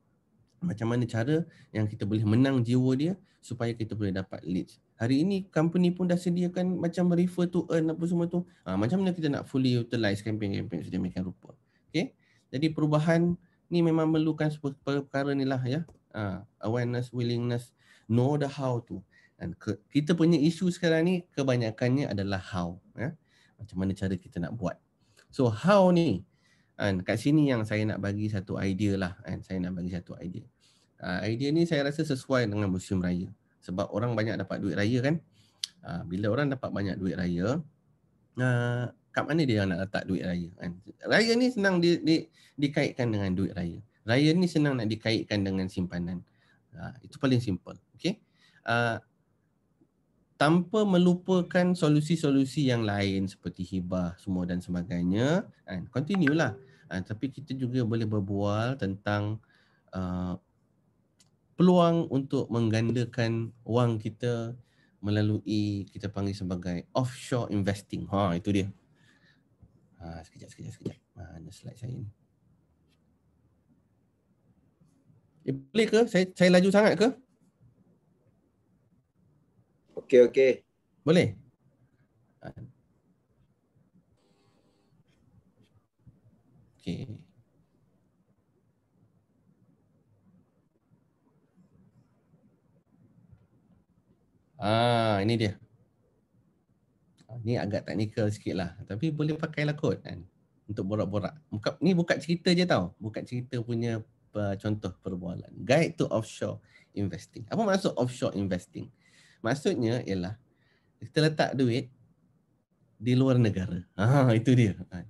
Macam mana cara yang kita boleh menang jiwa dia supaya kita boleh dapat leads. Hari ini company pun dah sediakan macam refer to earn apa semua tu. Ah, macam mana kita nak fully utilize campaign-campaign sedemikian rupa. Okay? Jadi perubahan ni memang memerlukan sebuah perkara ni lah ya uh, awareness, willingness, know the how tu. Dan ke, kita punya isu sekarang ni kebanyakannya adalah how. Ya? Macam mana cara kita nak buat. So how ni, kan, kat sini yang saya nak bagi satu idea lah. Kan? Saya nak bagi satu idea. Uh, idea ni saya rasa sesuai dengan musim raya. Sebab orang banyak dapat duit raya kan. Uh, bila orang dapat banyak duit raya, uh, kat mana dia nak letak duit raya kan? Raya ni senang di, di, dikaitkan dengan duit raya. Raya ni senang nak dikaitkan dengan simpanan. Ha, itu paling simple. Okay? Uh, ah, tanpa melupakan solusi-solusi yang lain seperti hibah semua dan sebagainya. And continue lah. Ha, tapi kita juga boleh berbual tentang uh, peluang untuk menggandakan wang kita melalui kita panggil sebagai offshore investing. Ha, itu dia. Ha, sekejap, sekejap, sekejap. Mana slide saya ni? Eh, boleh ke? Saya, saya laju sangat ke? Okey, okey. Boleh? Okey. Ah, ini dia. Ini ah, agak teknikal sikit lah. Tapi boleh pakai lah kot kan. Untuk borak-borak. Ni buka cerita je tau. Buka cerita punya uh, contoh perbualan. Guide to offshore investing. Apa maksud offshore investing? Maksudnya ialah kita letak duit di luar negara. Ha, itu dia. Ha.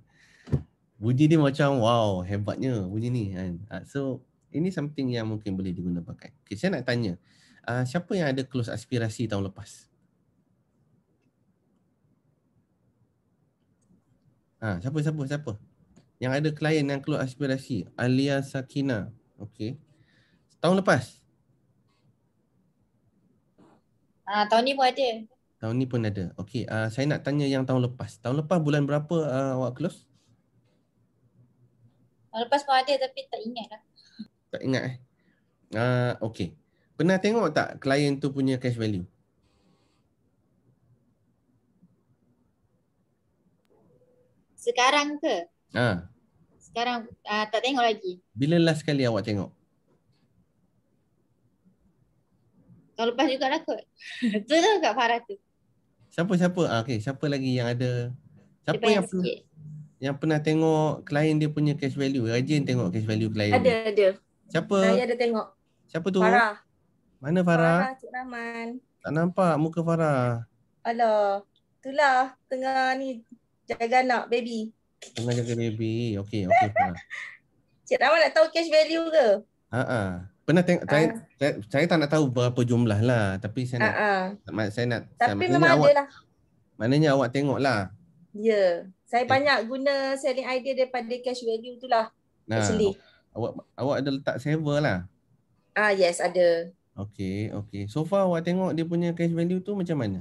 Bunyi dia macam wow, hebatnya bunyi ni kan. ha, So, ini something yang mungkin boleh digunakan. Okay, saya nak tanya, uh, siapa yang ada close aspirasi tahun lepas? Ha, siapa, siapa, siapa? yang ada klien yang keluar aspirasi Alia Sakina okey tahun lepas ah uh, tahun ni pun ada tahun ni pun ada okey uh, saya nak tanya yang tahun lepas tahun lepas bulan berapa uh, awak close tahun lepas pun ada tapi tak ingatlah tak ingat eh ah uh, okey pernah tengok tak klien tu punya cash value sekarang ke? Ah. Sekarang uh, tak tengok lagi. Bila last kali awak tengok? Tahun lepas juga lah kot. tu lah kat Farah tu. Siapa-siapa? Ah, okay. Siapa lagi yang ada? Siapa Depan yang, sikit. yang pernah tengok klien dia punya cash value? Rajin tengok cash value klien. Ada, ada. Siapa? Saya ada tengok. Siapa tu? Farah. Mana Farah? Farah, Cik Rahman. Tak nampak muka Farah. Alah, itulah tengah ni jaga anak, baby. Kena jaga baby. Okey, okey. Cik Rawan nak tahu cash value ke? Ha ah. Uh-uh. Pernah tengok saya, saya, saya tak nak tahu berapa jumlah lah tapi saya nak uh-uh. saya nak Tapi saya, memang ada lah. Maknanya awak tengoklah. Ya. Yeah. Saya eh. banyak guna selling idea daripada cash value tu lah. Nah, awak awak ada letak saver lah. Ah uh, yes, ada. Okay, okay. So far awak tengok dia punya cash value tu macam mana?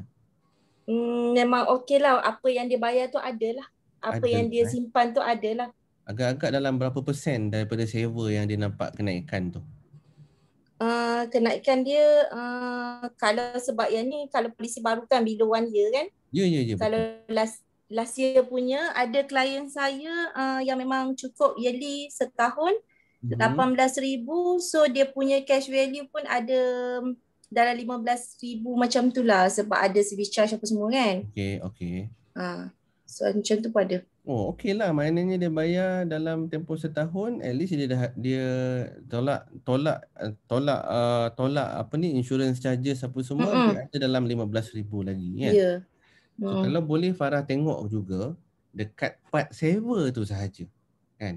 Hmm, memang okay lah. Apa yang dia bayar tu adalah apa ada, yang dia eh. simpan tu adalah. Agak-agak dalam berapa persen daripada saver yang dia nampak kenaikan tu? Uh, kenaikan dia uh, kalau sebab yang ni kalau polisi baru kan bila one year kan? Ya, yeah, ya, yeah, ya. Yeah, kalau last last year punya ada klien saya uh, yang memang cukup yearly setahun mm-hmm. 18000 so dia punya cash value pun ada mm, dalam 15000 macam tu lah sebab ada service charge apa semua kan okay. okey uh. So macam tu pun ada. Oh okey lah maknanya dia bayar dalam tempoh setahun at least dia dah, dia tolak tolak tolak uh, tolak apa ni insurance charges apa semua mm-hmm. dia ada dalam 15000 lagi kan. Ya. Yeah. So, mm. Kalau boleh Farah tengok juga dekat part server tu sahaja kan.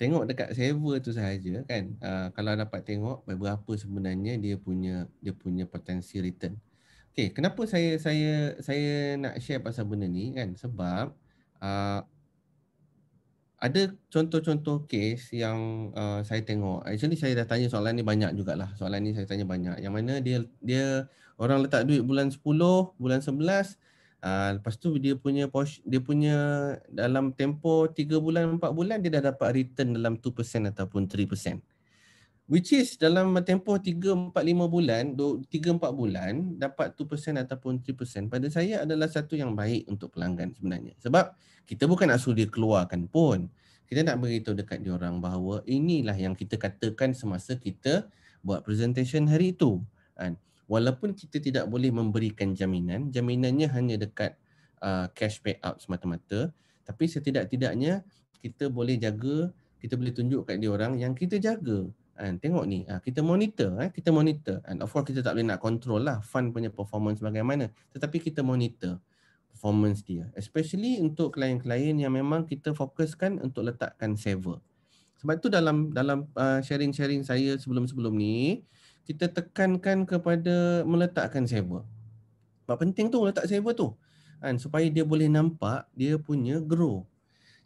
Tengok dekat server tu sahaja kan. Uh, kalau dapat tengok berapa sebenarnya dia punya dia punya potensi return. Okay, kenapa saya saya saya nak share pasal benda ni kan? Sebab uh, ada contoh-contoh kes yang uh, saya tengok. Actually saya dah tanya soalan ni banyak jugalah. Soalan ni saya tanya banyak. Yang mana dia dia orang letak duit bulan 10, bulan 11, Uh, ah, lepas tu dia punya posh, dia punya dalam tempoh 3 bulan 4 bulan dia dah dapat return dalam 2% ataupun which is dalam tempoh 3 4 5 bulan 3 4 bulan dapat 2% ataupun 3% pada saya adalah satu yang baik untuk pelanggan sebenarnya sebab kita bukan nak suruh dia keluarkan pun kita nak beritahu dekat dia orang bahawa inilah yang kita katakan semasa kita buat presentation hari itu kan. walaupun kita tidak boleh memberikan jaminan jaminannya hanya dekat uh, cash payout semata-mata tapi setidak-tidaknya kita boleh jaga kita boleh tunjuk kat dia orang yang kita jaga And tengok ni, ah, kita monitor, eh, kita monitor. And of course kita tak boleh nak control lah fund punya performance bagaimana. Tetapi kita monitor performance dia. Especially untuk klien-klien yang memang kita fokuskan untuk letakkan server. Sebab tu dalam dalam ah, sharing-sharing saya sebelum-sebelum ni, kita tekankan kepada meletakkan server. Apa penting tu letak server tu. And supaya dia boleh nampak dia punya grow.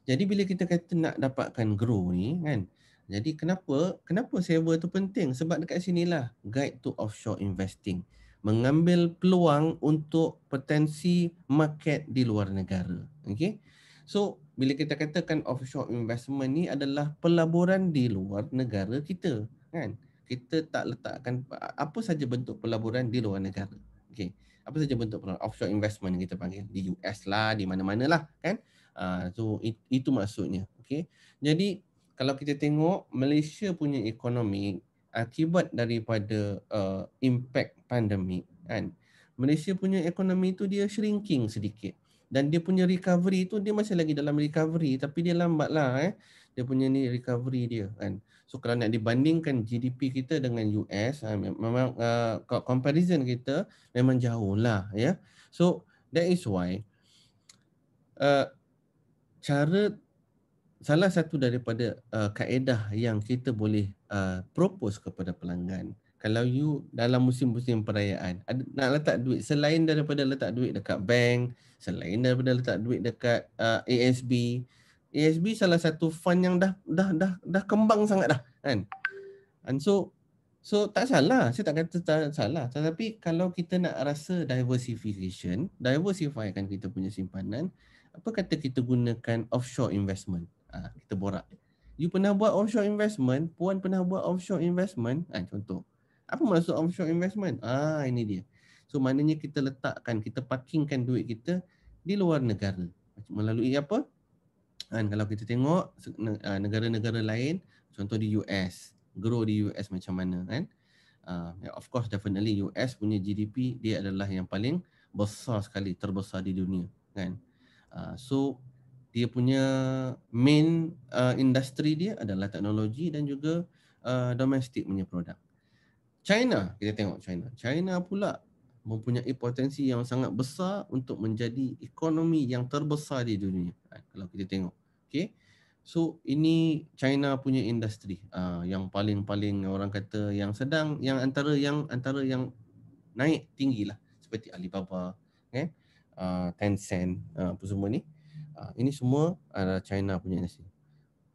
Jadi bila kita kata nak dapatkan grow ni kan, jadi kenapa kenapa server tu penting? Sebab dekat sinilah guide to offshore investing. Mengambil peluang untuk potensi market di luar negara. Okay. So bila kita katakan offshore investment ni adalah pelaburan di luar negara kita. kan? Kita tak letakkan apa saja bentuk pelaburan di luar negara. Okay. Apa saja bentuk pelaburan offshore investment yang kita panggil. Di US lah, di mana-mana lah. Kan? Uh, so it, itu maksudnya. Okay. Jadi kalau kita tengok Malaysia punya ekonomi akibat daripada uh, impact pandemik kan Malaysia punya ekonomi tu dia shrinking sedikit dan dia punya recovery tu dia masih lagi dalam recovery tapi dia lambatlah eh dia punya ni recovery dia kan so kalau nak dibandingkan GDP kita dengan US ha, memang uh, comparison kita memang jauh lah ya yeah? so that is why uh, cara salah satu daripada uh, kaedah yang kita boleh uh, propose kepada pelanggan kalau you dalam musim-musim perayaan ada, nak letak duit selain daripada letak duit dekat bank selain daripada letak duit dekat uh, ASB ASB salah satu fund yang dah dah dah dah kembang sangat dah kan and so so tak salah saya tak kata tak salah tetapi kalau kita nak rasa diversification diversifykan kita punya simpanan apa kata kita gunakan offshore investment Ha, kita borak. You pernah buat offshore investment, puan pernah buat offshore investment, ha, contoh. Apa maksud offshore investment? Ah ini dia. So maknanya kita letakkan, kita parkingkan duit kita di luar negara. Melalui apa? Ha, kalau kita tengok ha, negara-negara lain, contoh di US, grow di US macam mana kan? Uh, of course definitely US punya GDP dia adalah yang paling besar sekali terbesar di dunia kan uh, so dia punya main uh, industri dia adalah teknologi dan juga uh, domestik punya produk. China, kita tengok China. China pula mempunyai potensi yang sangat besar untuk menjadi ekonomi yang terbesar di dunia. Kan, kalau kita tengok. Okay. So ini China punya industri uh, yang paling-paling orang kata yang sedang yang antara yang antara yang naik tinggilah seperti Alibaba, okay? Eh, uh, Tencent, uh, apa semua ni. Ah, ini semua adalah China punya industri.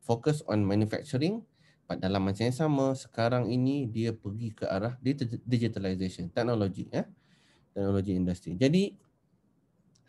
Fokus on manufacturing pada dalam masa yang sama sekarang ini dia pergi ke arah digitalisation, teknologi ya. Teknologi industri. Jadi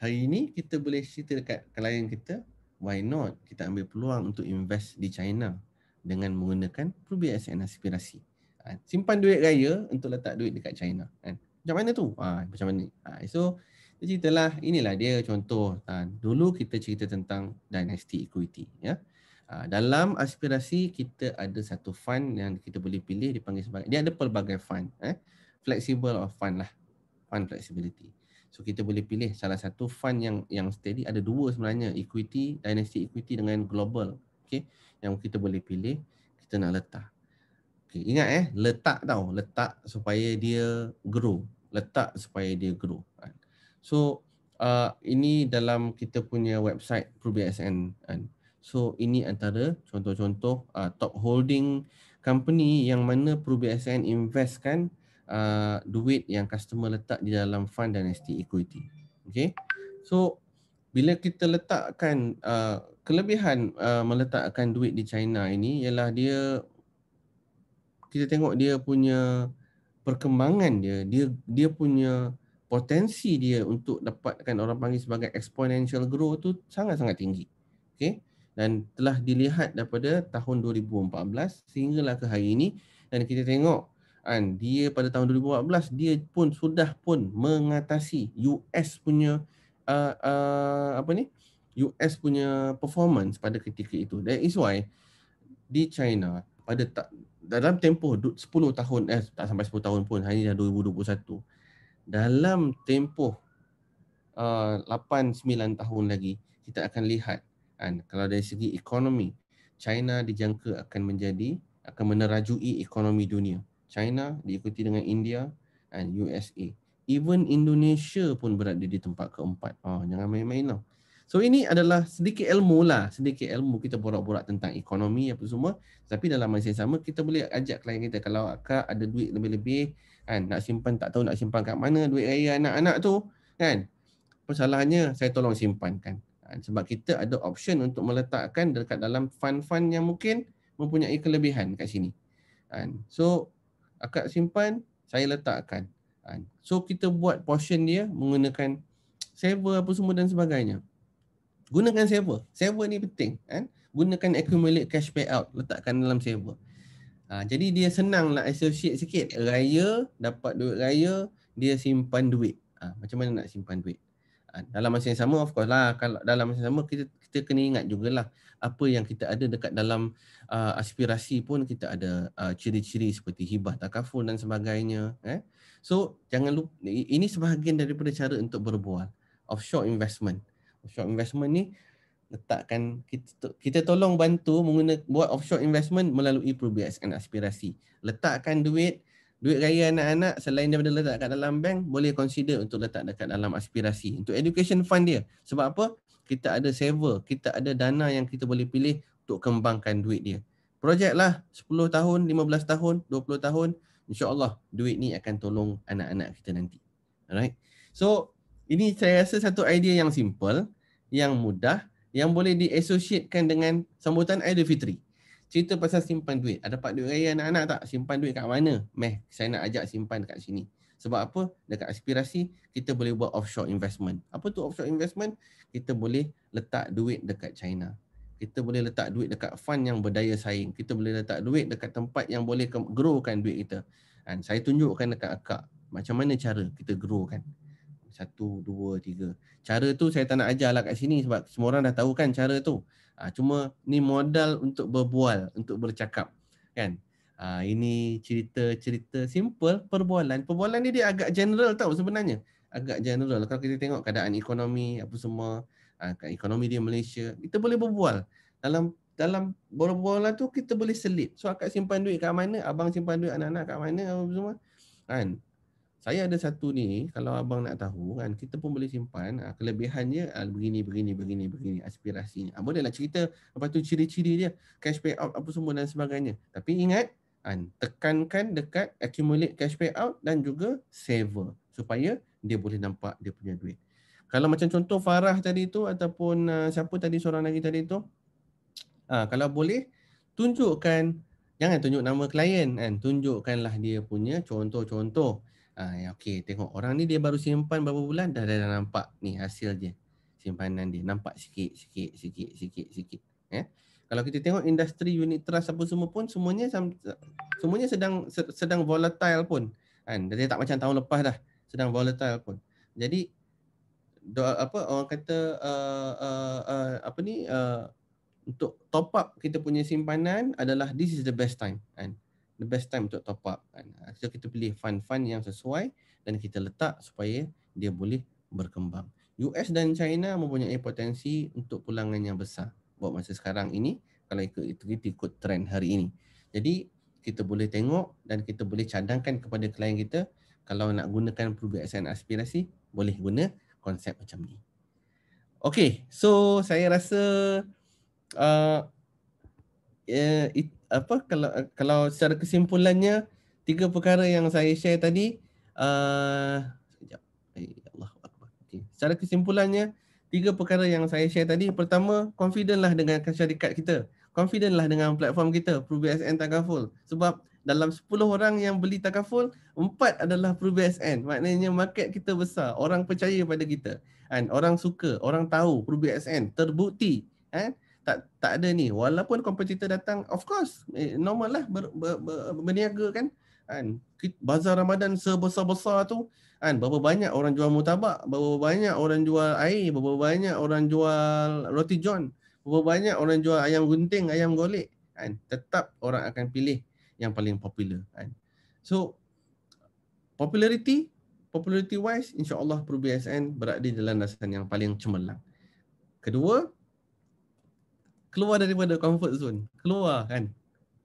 hari ini kita boleh cerita dekat klien kita why not kita ambil peluang untuk invest di China dengan menggunakan perubahan aspirasi. Ah, simpan duit raya untuk letak duit dekat China. Kan? Macam mana tu? Ha, macam mana? Ha, so, jadi ceritalah inilah dia contoh dulu kita cerita tentang dynasty equity ya. Ah, dalam aspirasi kita ada satu fund yang kita boleh pilih dipanggil sebagai dia ada pelbagai fund eh flexible of fund lah. Fund flexibility. So kita boleh pilih salah satu fund yang yang steady ada dua sebenarnya equity dynasty equity dengan global. Okey yang kita boleh pilih kita nak letak. Okay, ingat eh letak tau letak supaya dia grow, letak supaya dia grow. So uh, ini dalam kita punya website PruBSN. Kan. So ini antara contoh-contoh uh, top holding company yang mana ProBSN invest kan uh, duit yang customer letak di dalam fund dan ST equity. Okay. So bila kita letakkan uh, kelebihan uh, meletakkan duit di China ini ialah dia kita tengok dia punya perkembangan dia dia dia punya potensi dia untuk dapatkan orang panggil sebagai exponential growth tu sangat-sangat tinggi. Okay? Dan telah dilihat daripada tahun 2014 sehinggalah ke hari ini dan kita tengok kan, dia pada tahun 2014 dia pun sudah pun mengatasi US punya uh, uh, apa ni? US punya performance pada ketika itu. That is why di China pada ta- dalam tempoh 10 tahun eh tak sampai 10 tahun pun hanya 2021 dalam tempoh uh, 8-9 tahun lagi kita akan lihat kan, kalau dari segi ekonomi China dijangka akan menjadi akan menerajui ekonomi dunia. China diikuti dengan India dan USA. Even Indonesia pun berada di tempat keempat. Oh, jangan main-main lah. So ini adalah sedikit ilmu lah. Sedikit ilmu kita borak-borak tentang ekonomi apa semua. Tapi dalam masa yang sama kita boleh ajak klien kita kalau akak ada duit lebih-lebih kan nak simpan tak tahu nak simpan kat mana duit raya anak-anak tu kan persalahannya saya tolong simpankan kan? sebab kita ada option untuk meletakkan dekat dalam fund-fund yang mungkin mempunyai kelebihan kat sini kan so akad simpan saya letakkan kan so kita buat portion dia menggunakan saver apa semua dan sebagainya gunakan saver saver ni penting kan gunakan accumulate cash payout letakkan dalam saver Ha, jadi dia senang nak associate sikit raya dapat duit raya dia simpan duit ha, macam mana nak simpan duit ha, dalam masa yang sama of course lah kalau dalam masa yang sama kita kita kena ingat jugalah apa yang kita ada dekat dalam uh, aspirasi pun kita ada uh, ciri-ciri seperti hibah takaful dan sebagainya eh so jangan lupa ini sebahagian daripada cara untuk berbual offshore investment offshore investment ni letakkan kita, kita tolong bantu menggunakan buat offshore investment melalui perbiasan aspirasi. Letakkan duit duit raya anak-anak selain daripada letak kat dalam bank boleh consider untuk letak dekat dalam aspirasi untuk education fund dia. Sebab apa? Kita ada saver, kita ada dana yang kita boleh pilih untuk kembangkan duit dia. Projek lah 10 tahun, 15 tahun, 20 tahun InsyaAllah duit ni akan tolong anak-anak kita nanti Alright So ini saya rasa satu idea yang simple Yang mudah yang boleh diassociatekan dengan sambutan Aidilfitri. Cerita pasal simpan duit. Ada dapat duit raya anak-anak tak? Simpan duit kat mana? Meh, saya nak ajak simpan dekat sini. Sebab apa? Dekat aspirasi, kita boleh buat offshore investment. Apa tu offshore investment? Kita boleh letak duit dekat China. Kita boleh letak duit dekat fund yang berdaya saing. Kita boleh letak duit dekat tempat yang boleh growkan duit kita. Dan saya tunjukkan dekat akak macam mana cara kita growkan. Satu, dua, tiga. Cara tu saya tak nak ajar lah kat sini sebab semua orang dah tahu kan cara tu. Ha, cuma ni modal untuk berbual, untuk bercakap. Kan? Ha, ini cerita-cerita simple perbualan. Perbualan ni dia agak general tau sebenarnya. Agak general. Kalau kita tengok keadaan ekonomi, apa semua. Ha, ekonomi dia Malaysia. Kita boleh berbual. Dalam dalam bola-bola tu kita boleh selit. So akak simpan duit kat mana? Abang simpan duit anak-anak kat mana? Apa semua? Kan? Saya ada satu ni, kalau abang nak tahu kan, kita pun boleh simpan ha, kelebihannya ha, begini, begini, begini, begini, aspirasinya. Ha, ah, bolehlah cerita apa tu ciri-ciri dia, cash payout apa semua dan sebagainya. Tapi ingat, ha, tekankan dekat accumulate cash payout dan juga saver supaya dia boleh nampak dia punya duit. Kalau macam contoh Farah tadi tu ataupun uh, siapa tadi seorang lagi tadi tu, ha, kalau boleh tunjukkan, jangan tunjuk nama klien kan, tunjukkanlah dia punya contoh-contoh. Ah, ya, okay, tengok orang ni dia baru simpan berapa bulan dah dah, dah nampak ni hasil dia simpanan dia nampak sikit sikit sikit sikit sikit. Ya. Kalau kita tengok industri unit trust apa semua pun semuanya semuanya sedang sedang volatile pun. Kan? Dia tak macam tahun lepas dah sedang volatile pun. Jadi do, apa orang kata uh, uh, uh, apa ni uh, untuk top up kita punya simpanan adalah this is the best time kan the best time untuk top up kan. So kita pilih fund-fund yang sesuai dan kita letak supaya dia boleh berkembang. US dan China mempunyai potensi untuk pulangan yang besar buat masa sekarang ini kalau ikut itu kita ikut trend hari ini. Jadi kita boleh tengok dan kita boleh cadangkan kepada klien kita kalau nak gunakan perubahan aspirasi boleh guna konsep macam ni. Okay, so saya rasa uh, uh, it, apa kalau kalau secara kesimpulannya tiga perkara yang saya share tadi uh, secara kesimpulannya tiga perkara yang saya share tadi pertama confidentlah dengan syarikat kita confidentlah dengan platform kita ProBSN Takaful sebab dalam 10 orang yang beli Takaful empat adalah ProBSN maknanya market kita besar orang percaya pada kita kan orang suka orang tahu ProBSN terbukti eh? tak tak ada ni walaupun kompetitor datang of course eh, normal lah ber, ber, ber, ber, berniaga kan kan bazar Ramadan sebesar-besar tu kan berapa banyak orang jual mutabak berapa banyak orang jual air berapa banyak orang jual roti john berapa banyak orang jual ayam gunting ayam golek kan tetap orang akan pilih yang paling popular kan so popularity popularity wise insyaallah PerBSN berada di dalam dasar yang paling cemerlang kedua keluar daripada comfort zone. Keluar kan.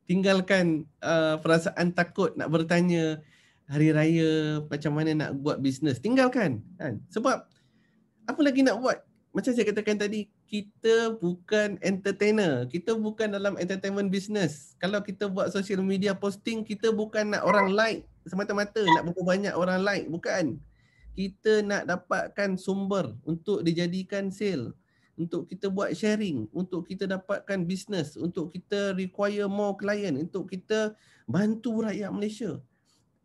Tinggalkan uh, perasaan takut nak bertanya hari raya macam mana nak buat bisnes. Tinggalkan kan. Sebab apa lagi nak buat? Macam saya katakan tadi, kita bukan entertainer. Kita bukan dalam entertainment business. Kalau kita buat social media posting, kita bukan nak orang like semata-mata. Nak berapa banyak orang like. Bukan. Kita nak dapatkan sumber untuk dijadikan sale untuk kita buat sharing, untuk kita dapatkan bisnes, untuk kita require more client, untuk kita bantu rakyat Malaysia.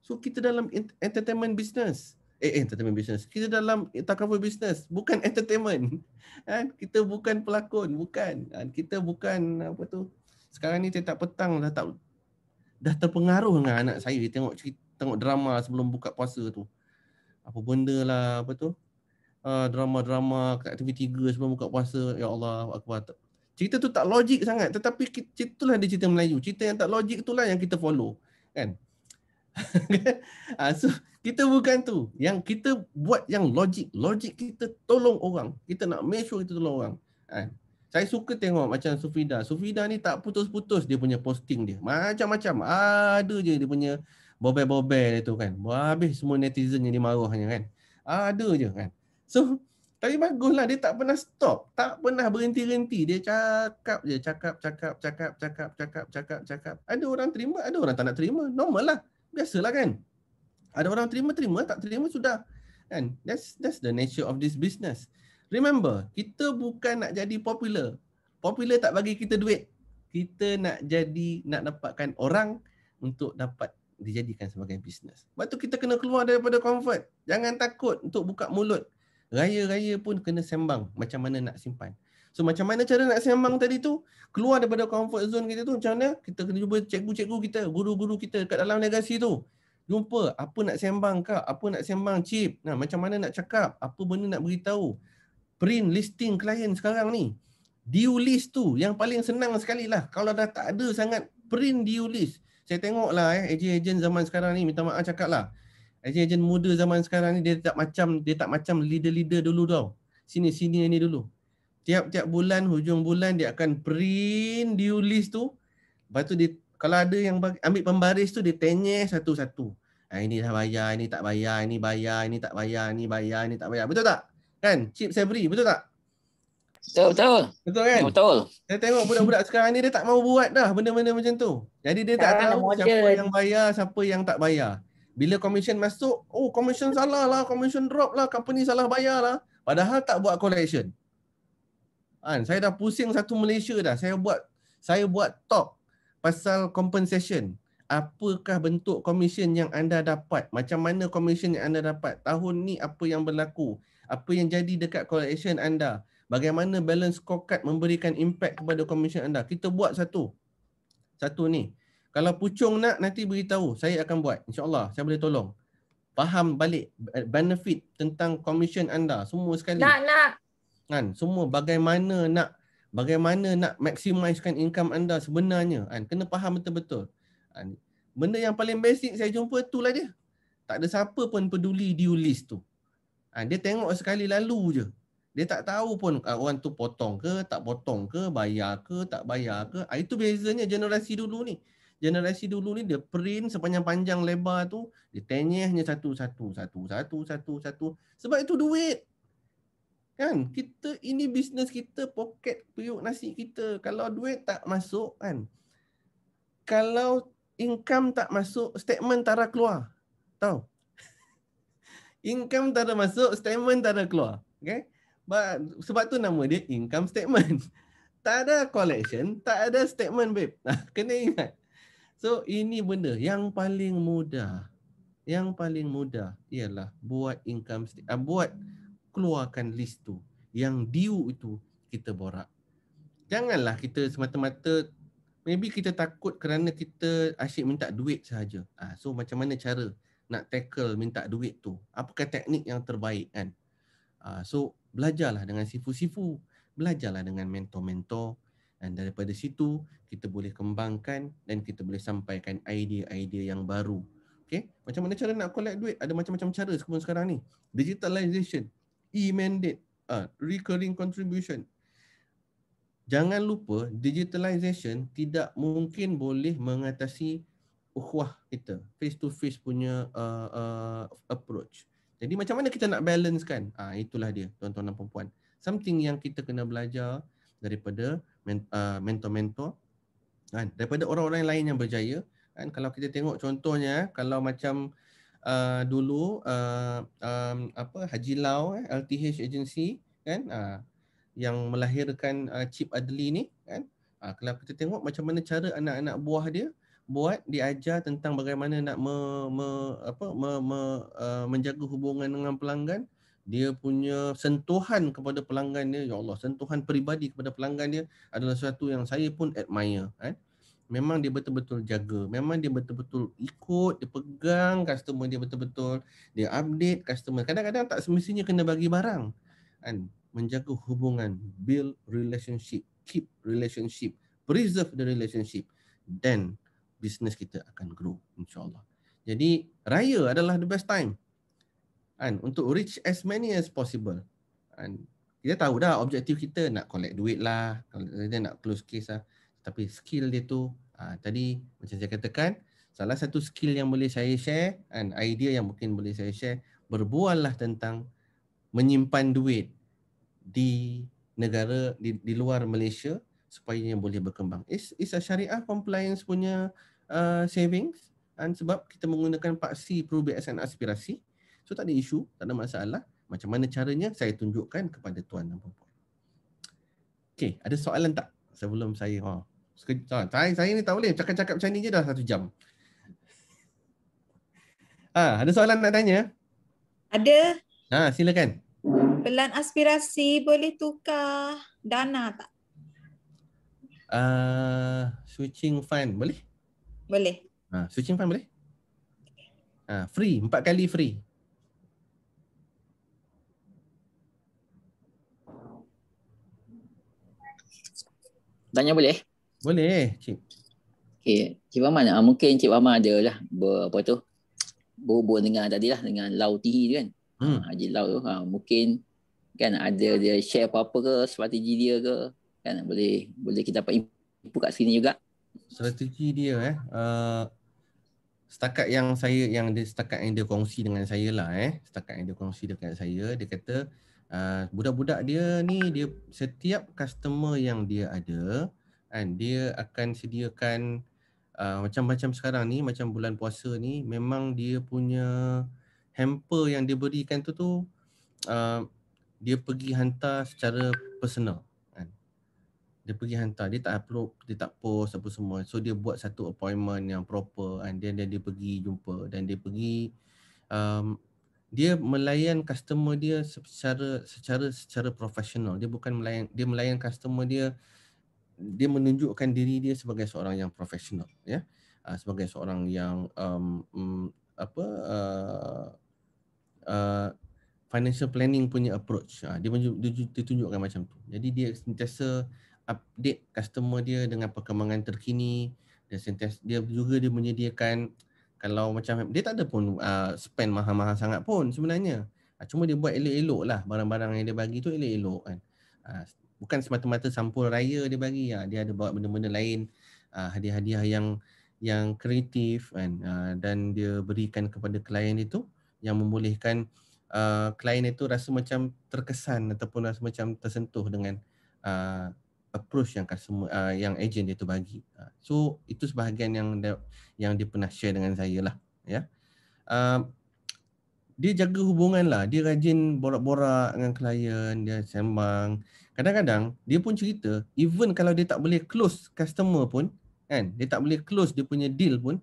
So kita dalam entertainment business. Eh, eh, entertainment business. Kita dalam takrafu business, bukan entertainment. Kan? kita bukan pelakon, bukan. Kan? kita bukan apa tu. Sekarang ni tetap petang dah tak dah terpengaruh dengan anak saya tengok cerita, tengok drama sebelum buka puasa tu. Apa benda lah apa tu uh, drama-drama kat TV3 sebelum buka puasa. Ya Allah, aku akbar. Cerita tu tak logik sangat tetapi itulah dia cerita Melayu. Cerita yang tak logik itulah yang kita follow. Kan? Ah, so, kita bukan tu. Yang kita buat yang logik. Logik kita tolong orang. Kita nak make sure kita tolong orang. Kan? Saya suka tengok macam Sufida. Sufida ni tak putus-putus dia punya posting dia. Macam-macam. Ada je dia punya bobel-bobel dia tu kan. Habis semua netizen yang dia marahnya kan. Ada je kan. So, tapi baguslah dia tak pernah stop, tak pernah berhenti-henti. Dia cakap je, cakap, cakap, cakap, cakap, cakap, cakap, cakap. Ada orang terima, ada orang tak nak terima. Normal lah. Biasalah kan. Ada orang terima, terima, tak terima sudah. Kan? That's that's the nature of this business. Remember, kita bukan nak jadi popular. Popular tak bagi kita duit. Kita nak jadi, nak dapatkan orang untuk dapat dijadikan sebagai bisnes. Sebab kita kena keluar daripada comfort. Jangan takut untuk buka mulut raya-raya pun kena sembang macam mana nak simpan. So macam mana cara nak sembang tadi tu? Keluar daripada comfort zone kita tu macam mana? Kita kena jumpa cikgu-cikgu kita, guru-guru kita kat dalam negasi tu. Jumpa apa nak sembang kak, apa nak sembang chip. Nah, macam mana nak cakap, apa benda nak beritahu. Print listing klien sekarang ni. Due list tu yang paling senang sekali lah. Kalau dah tak ada sangat print due list. Saya tengok lah eh, agent-agent zaman sekarang ni minta maaf cakap lah. Ejen-ejen muda zaman sekarang ni dia tak macam dia tak macam leader-leader dulu tau. Sini sini ni dulu. Tiap-tiap bulan hujung bulan dia akan print due list tu. Lepas tu dia kalau ada yang ambil pembaris tu dia tenyes satu-satu. Ha, ini dah bayar, ini tak bayar, ini bayar, ini tak bayar, ini bayar, ini tak bayar. Betul tak? Kan? Chip Sabri, betul tak? Betul, betul. Betul kan? Betul. Saya tengok budak-budak sekarang ni dia tak mau buat dah benda-benda macam tu. Jadi dia tak, tak tahu siapa yang bayar, siapa yang tak bayar bila commission masuk, oh commission salah lah, commission drop lah, company salah bayar lah. Padahal tak buat collection. Kan? Saya dah pusing satu Malaysia dah. Saya buat saya buat talk pasal compensation. Apakah bentuk commission yang anda dapat? Macam mana commission yang anda dapat? Tahun ni apa yang berlaku? Apa yang jadi dekat collection anda? Bagaimana balance scorecard memberikan impact kepada commission anda? Kita buat satu. Satu ni. Kalau pucung nak nanti beritahu saya akan buat insyaallah saya boleh tolong. Faham balik eh, benefit tentang komisen anda semua sekali. Nak nak. Kan semua bagaimana nak bagaimana nak maksimalkan income anda sebenarnya kan kena faham betul-betul. Kan benda yang paling basic saya jumpa tu lah dia. Tak ada siapa pun peduli due list tu. Kan dia tengok sekali lalu je. Dia tak tahu pun ah, orang tu potong ke, tak potong ke, bayar ke, tak bayar ke. Ah, itu bezanya generasi dulu ni generasi dulu ni dia print sepanjang panjang lebar tu dia tenyehnya satu satu satu satu satu satu sebab itu duit kan kita ini bisnes kita poket periuk nasi kita kalau duit tak masuk kan kalau income tak masuk statement tak ada keluar tahu income tak ada masuk statement tak ada keluar okey sebab tu nama dia income statement tak ada collection tak ada statement babe kena ingat So ini benda yang paling mudah. Yang paling mudah ialah buat income statement. Uh, buat keluarkan list tu. Yang due itu kita borak. Janganlah kita semata-mata maybe kita takut kerana kita asyik minta duit sahaja. Uh, so macam mana cara nak tackle minta duit tu? Apakah teknik yang terbaik kan? Uh, so belajarlah dengan sifu-sifu. Belajarlah dengan mentor-mentor dan daripada situ kita boleh kembangkan dan kita boleh sampaikan idea-idea yang baru. Okey? Macam mana cara nak collect duit? Ada macam-macam cara sekarang ni. Digitalization, e-mandate, uh, recurring contribution. Jangan lupa digitalization tidak mungkin boleh mengatasi ukhwah kita. Face to face punya uh, uh, approach. Jadi macam mana kita nak balancekan? kan? Uh, itulah dia tuan-tuan dan perempuan. Something yang kita kena belajar daripada Uh, mentor-mentor kan daripada orang-orang lain yang berjaya kan kalau kita tengok contohnya eh, kalau macam uh, dulu uh, um, apa Haji Lau eh, LTH agency kan uh, yang melahirkan uh, chip Adli ni kan uh, kalau kita tengok macam mana cara anak-anak buah dia buat diajar tentang bagaimana nak me, me, apa me, me, uh, menjaga hubungan dengan pelanggan dia punya sentuhan kepada pelanggan dia ya Allah sentuhan peribadi kepada pelanggan dia adalah sesuatu yang saya pun admire kan memang dia betul-betul jaga memang dia betul-betul ikut dia pegang customer dia betul-betul dia update customer kadang-kadang tak semestinya kena bagi barang kan menjaga hubungan build relationship keep relationship preserve the relationship then business kita akan grow insyaallah jadi raya adalah the best time kan untuk reach as many as possible kan kita tahu dah objektif kita nak collect duit lah kita nak close case lah tapi skill dia tu uh, tadi macam saya katakan salah satu skill yang boleh saya share kan idea yang mungkin boleh saya share lah tentang menyimpan duit di negara di, di luar Malaysia supaya dia boleh berkembang. Is is a syariah compliance punya uh, savings dan sebab kita menggunakan paksi perubahan aspirasi So tak ada isu, tak ada masalah. Macam mana caranya saya tunjukkan kepada tuan dan puan. Okay, ada soalan tak sebelum saya oh ha. Sekejap, ha. saya, saya ni tak boleh cakap-cakap macam ni je dah satu jam. Ha, ada soalan nak tanya? Ada. Ha, silakan. Pelan aspirasi boleh tukar dana tak? Uh, switching fund boleh? Boleh. Ha, switching fund boleh? Ha, free, empat kali free. Tanya boleh? Boleh, Cik. Okay. Cik Mama, nak, mungkin Cik Mama ada lah, apa tu, berhubung dengan tadi lah, dengan Lau Tihi tu kan. Hmm. Haji ah, Lau tu, ha, mungkin kan ada dia share apa-apa ke, strategi dia ke, kan boleh boleh kita dapat input kat sini juga. Strategi dia eh, uh, setakat yang saya, yang dia, setakat yang dia kongsi dengan saya lah eh, setakat yang dia kongsi dengan saya, dia kata, uh, budak-budak dia ni dia setiap customer yang dia ada kan dia akan sediakan uh, macam-macam sekarang ni macam bulan puasa ni memang dia punya hamper yang dia berikan tu tu uh, dia pergi hantar secara personal kan dia pergi hantar dia tak upload dia tak post apa semua so dia buat satu appointment yang proper kan dia dia, dia pergi jumpa dan dia pergi um, dia melayan customer dia secara secara secara profesional dia bukan melayan dia melayan customer dia dia menunjukkan diri dia sebagai seorang yang profesional ya uh, sebagai seorang yang um, um, apa uh, uh, financial planning punya approach uh, dia ditunjukkan macam tu jadi dia sentiasa update customer dia dengan perkembangan terkini dia sentiasa dia juga dia menyediakan kalau macam dia tak ada pun uh, spend mahal-mahal sangat pun sebenarnya. Uh, cuma dia buat elok-elok lah barang-barang yang dia bagi tu elok-elok kan. Uh, bukan semata-mata sampul raya dia bagi. Uh, dia ada buat benda-benda lain uh, hadiah-hadiah yang yang kreatif kan uh, dan dia berikan kepada klien itu yang membolehkan uh, klien itu rasa macam terkesan ataupun rasa macam tersentuh dengan uh, approach yang customer uh, ah, yang agent dia tu bagi. Ah, so itu sebahagian yang dia, yang dia pernah share dengan saya lah ya. Uh, dia jaga hubungan lah. Dia rajin borak-borak dengan klien. Dia sembang. Kadang-kadang dia pun cerita even kalau dia tak boleh close customer pun kan. Dia tak boleh close dia punya deal pun.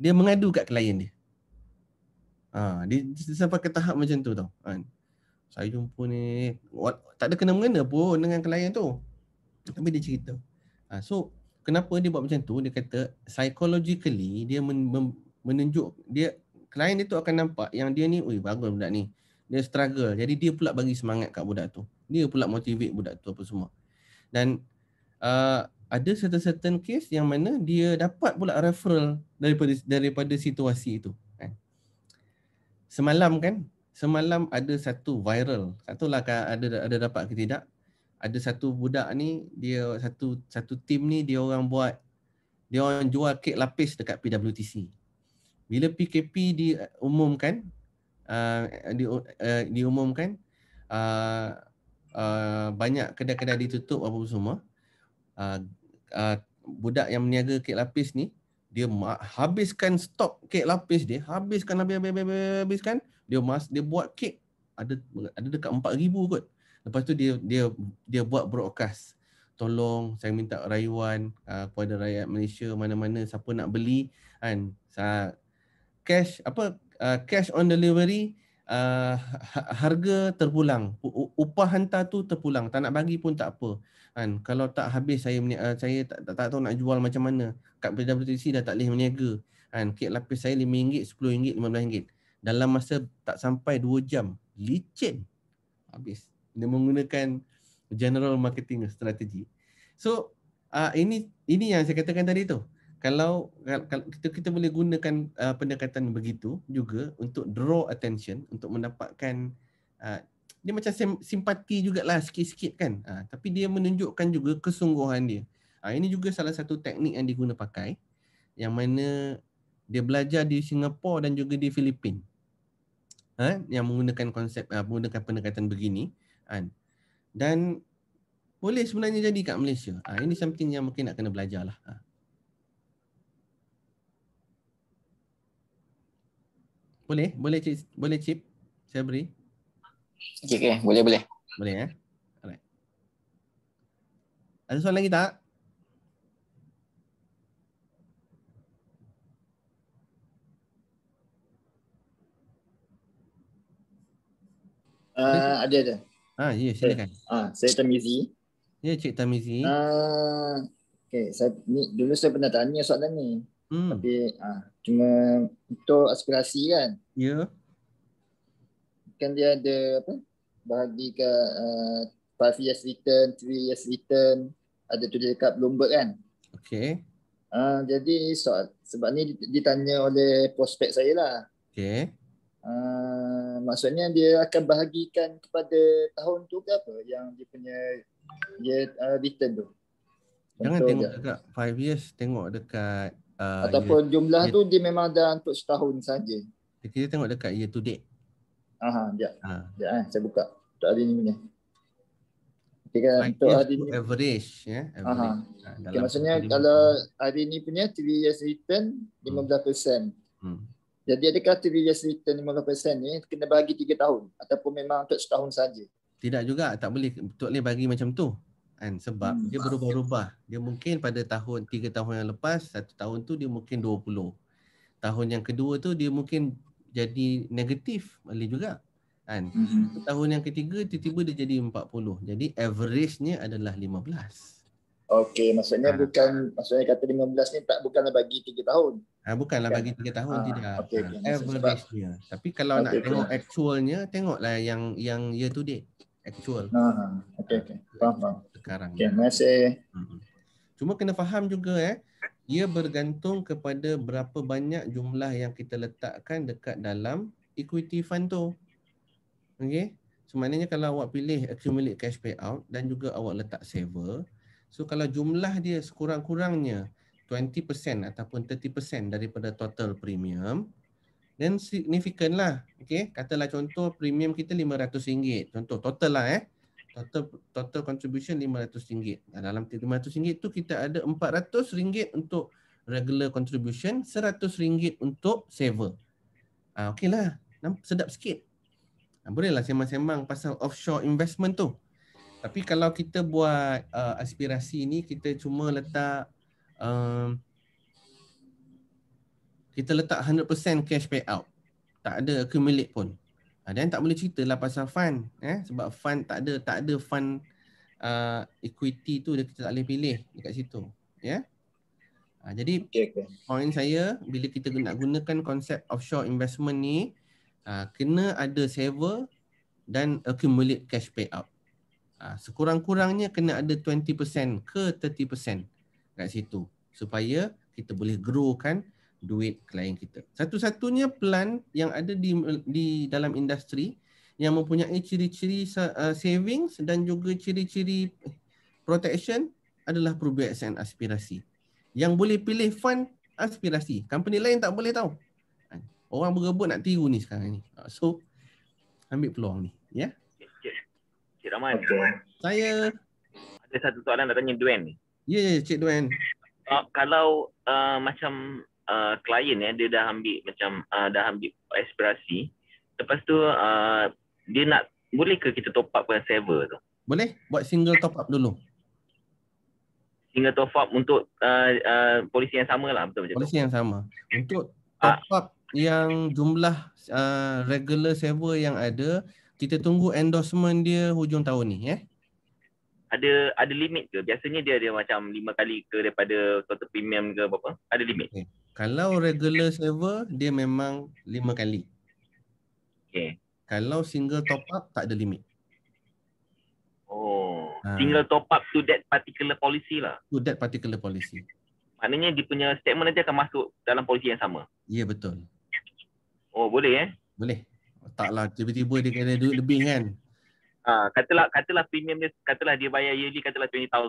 Dia mengadu kat klien dia. Ha, dia sampai ke tahap macam tu tau. Kan. Saya jumpa ni. Tak ada kena-mengena pun dengan klien tu. Tapi dia cerita. Uh, so kenapa dia buat macam tu? Dia kata psychologically dia men- men- menunjuk dia klien dia tu akan nampak yang dia ni, ui bagus budak ni. Dia struggle. Jadi dia pula bagi semangat kat budak tu. Dia pula motivate budak tu apa semua. Dan uh, ada certain-certain case yang mana dia dapat pula referral daripada daripada situasi itu. Kan? Semalam kan, semalam ada satu viral. Tak lah kan, ada, ada dapat ke tidak ada satu budak ni dia satu satu tim ni dia orang buat dia orang jual kek lapis dekat PWTC. Bila PKP diumumkan uh, di, uh, diumumkan uh, uh, banyak kedai-kedai ditutup apa semua. Uh, uh, budak yang meniaga kek lapis ni dia habiskan stok kek lapis dia, habiskan habis habis habis, dia mas dia buat kek ada ada dekat 4000 kot. Lepas tu dia dia dia buat broadcast. Tolong saya minta rayuan uh, kepada rakyat Malaysia mana-mana siapa nak beli kan. Uh, cash apa uh, cash on delivery uh, harga terpulang. Upah hantar tu terpulang. Tak nak bagi pun tak apa. Kan kalau tak habis saya uh, saya tak, tak, tak tahu nak jual macam mana. Kat PWTC dah tak boleh berniaga. Kan kek lapis saya RM5, RM10, RM15. Dalam masa tak sampai 2 jam licin habis dia menggunakan general marketing strategy. So uh, ini ini yang saya katakan tadi tu. Kalau, kalau kita kita boleh gunakan uh, pendekatan begitu juga untuk draw attention untuk mendapatkan uh, dia macam sim, simpati jugalah sikit-sikit kan. Uh, tapi dia menunjukkan juga kesungguhan dia. Uh, ini juga salah satu teknik yang diguna pakai yang mana dia belajar di Singapura dan juga di Filipina. Ha? yang menggunakan konsep uh, menggunakan pendekatan begini kan. Dan boleh sebenarnya jadi kat Malaysia. Ha, ini something yang mungkin nak kena belajar lah. Ha. Boleh? Boleh cip? Boleh cip? Saya beri? Cik, okay, boleh, boleh. Boleh, eh? Alright. Ada soalan lagi tak? Uh, ada, ada. Ah, ya, silakan. Ah, saya Tamizi. Ya, Cik Tamizi. Ah, okay, saya ni dulu saya pernah tanya soalan ni. Hmm. Tapi ah, cuma untuk aspirasi kan. Ya. Kan dia ada apa? Bahagi ke uh, ah, 5 years return, 3 years return, ada tulis dekat Bloomberg kan. Okay. Ah, jadi soal sebab ni ditanya oleh prospek saya lah. Okay. Ah, maksudnya dia akan bahagikan kepada tahun tu ke apa yang dia punya dia uh, return tu. Jangan Contoh tengok dekat 5 years, tengok dekat uh, ataupun year, jumlah year, tu dia memang dah untuk setahun saja. Kita tengok dekat year to date. Aha, dia. Ha. Dia eh, saya buka. Untuk hari ni punya. Okay, kan? untuk hari ni. Average. Yeah? Average. Aha. Ha, okay, maksudnya kalau hari ni punya 3 years return, 15%. Hmm. Jadi adakah TVS return 50% ni kena bagi tiga tahun ataupun memang untuk setahun saja? Tidak juga, tak boleh tak boleh bagi macam tu. Kan sebab hmm. dia berubah-ubah. Dia mungkin pada tahun tiga tahun yang lepas, satu tahun tu dia mungkin dua puluh Tahun yang kedua tu dia mungkin jadi negatif boleh juga. Kan? Hmm. Tahun yang ketiga tiba-tiba dia jadi empat puluh Jadi averagenya adalah lima belas. Okey, maksudnya ha. bukan maksudnya kata 15 ni tak bukanlah bagi 3 tahun. Ah ha, bukanlah kan? bagi 3 tahun ha. tidak. Okay, okay. Ever sebab, base year. Tapi kalau okay, nak okay. tengok actualnya, tengoklah yang yang year to date actual. Ha. Okey okey. Faham, faham. Sekarang. Okey, terima kasih. Cuma kena faham juga eh. Ia bergantung kepada berapa banyak jumlah yang kita letakkan dekat dalam equity fund tu. Okey. So, kalau awak pilih accumulate cash payout dan juga awak letak saver, So kalau jumlah dia sekurang-kurangnya 20% ataupun 30% daripada total premium, then significant lah. Okay? Katalah contoh premium kita RM500. Contoh total lah eh. Total total contribution RM500. Dalam RM500 tu kita ada RM400 untuk regular contribution, RM100 untuk saver. Ah, okay lah. Sedap sikit. Ah, boleh lah sembang-sembang pasal offshore investment tu. Tapi kalau kita buat uh, aspirasi ni kita cuma letak uh, kita letak 100% cash payout. Tak ada accumulate pun. Dan uh, tak boleh cerita lah pasal fund eh sebab fund tak ada tak ada fund uh, equity tu dia kita tak boleh pilih dekat situ. Ya. Yeah? Uh, jadi okay, okay. point saya bila kita nak gunakan konsep offshore investment ni uh, kena ada saver dan accumulate cash payout. Ha, sekurang-kurangnya kena ada 20% ke 30% kat situ supaya kita boleh grow kan duit klien kita. Satu-satunya plan yang ada di di dalam industri yang mempunyai ciri-ciri uh, savings dan juga ciri-ciri eh, protection adalah perubahan Aspirasi. Yang boleh pilih fund aspirasi. Company lain tak boleh tahu. Ha, orang berebut nak tiru ni sekarang ni. So ambil peluang ni, ya. Yeah? Cik Rahman. Okay. Saya. Ada satu soalan nak tanya Duen ni. Ya, yeah, Cik Duen. Uh, ah, kalau uh, macam uh, klien eh, dia dah ambil macam uh, dah ambil aspirasi, lepas tu uh, dia nak boleh ke kita top up dengan server tu? Boleh, buat single top up dulu. Single top up untuk uh, uh, polisi yang sama lah betul macam Polisi yang sama. Untuk top up uh, yang jumlah uh, regular server yang ada, kita tunggu endorsement dia hujung tahun ni eh ada ada limit ke biasanya dia ada macam lima kali ke daripada total premium ke apa ada limit okay. kalau regular server dia memang lima kali Okay. kalau single top up tak ada limit oh ha. single top up to that particular policy lah to that particular policy maknanya dia punya statement nanti akan masuk dalam policy yang sama ya yeah, betul oh boleh eh boleh taklah tiba-tiba dia kena duit lebih kan ha, katalah katalah premium dia katalah dia bayar yearly katalah 20000 kan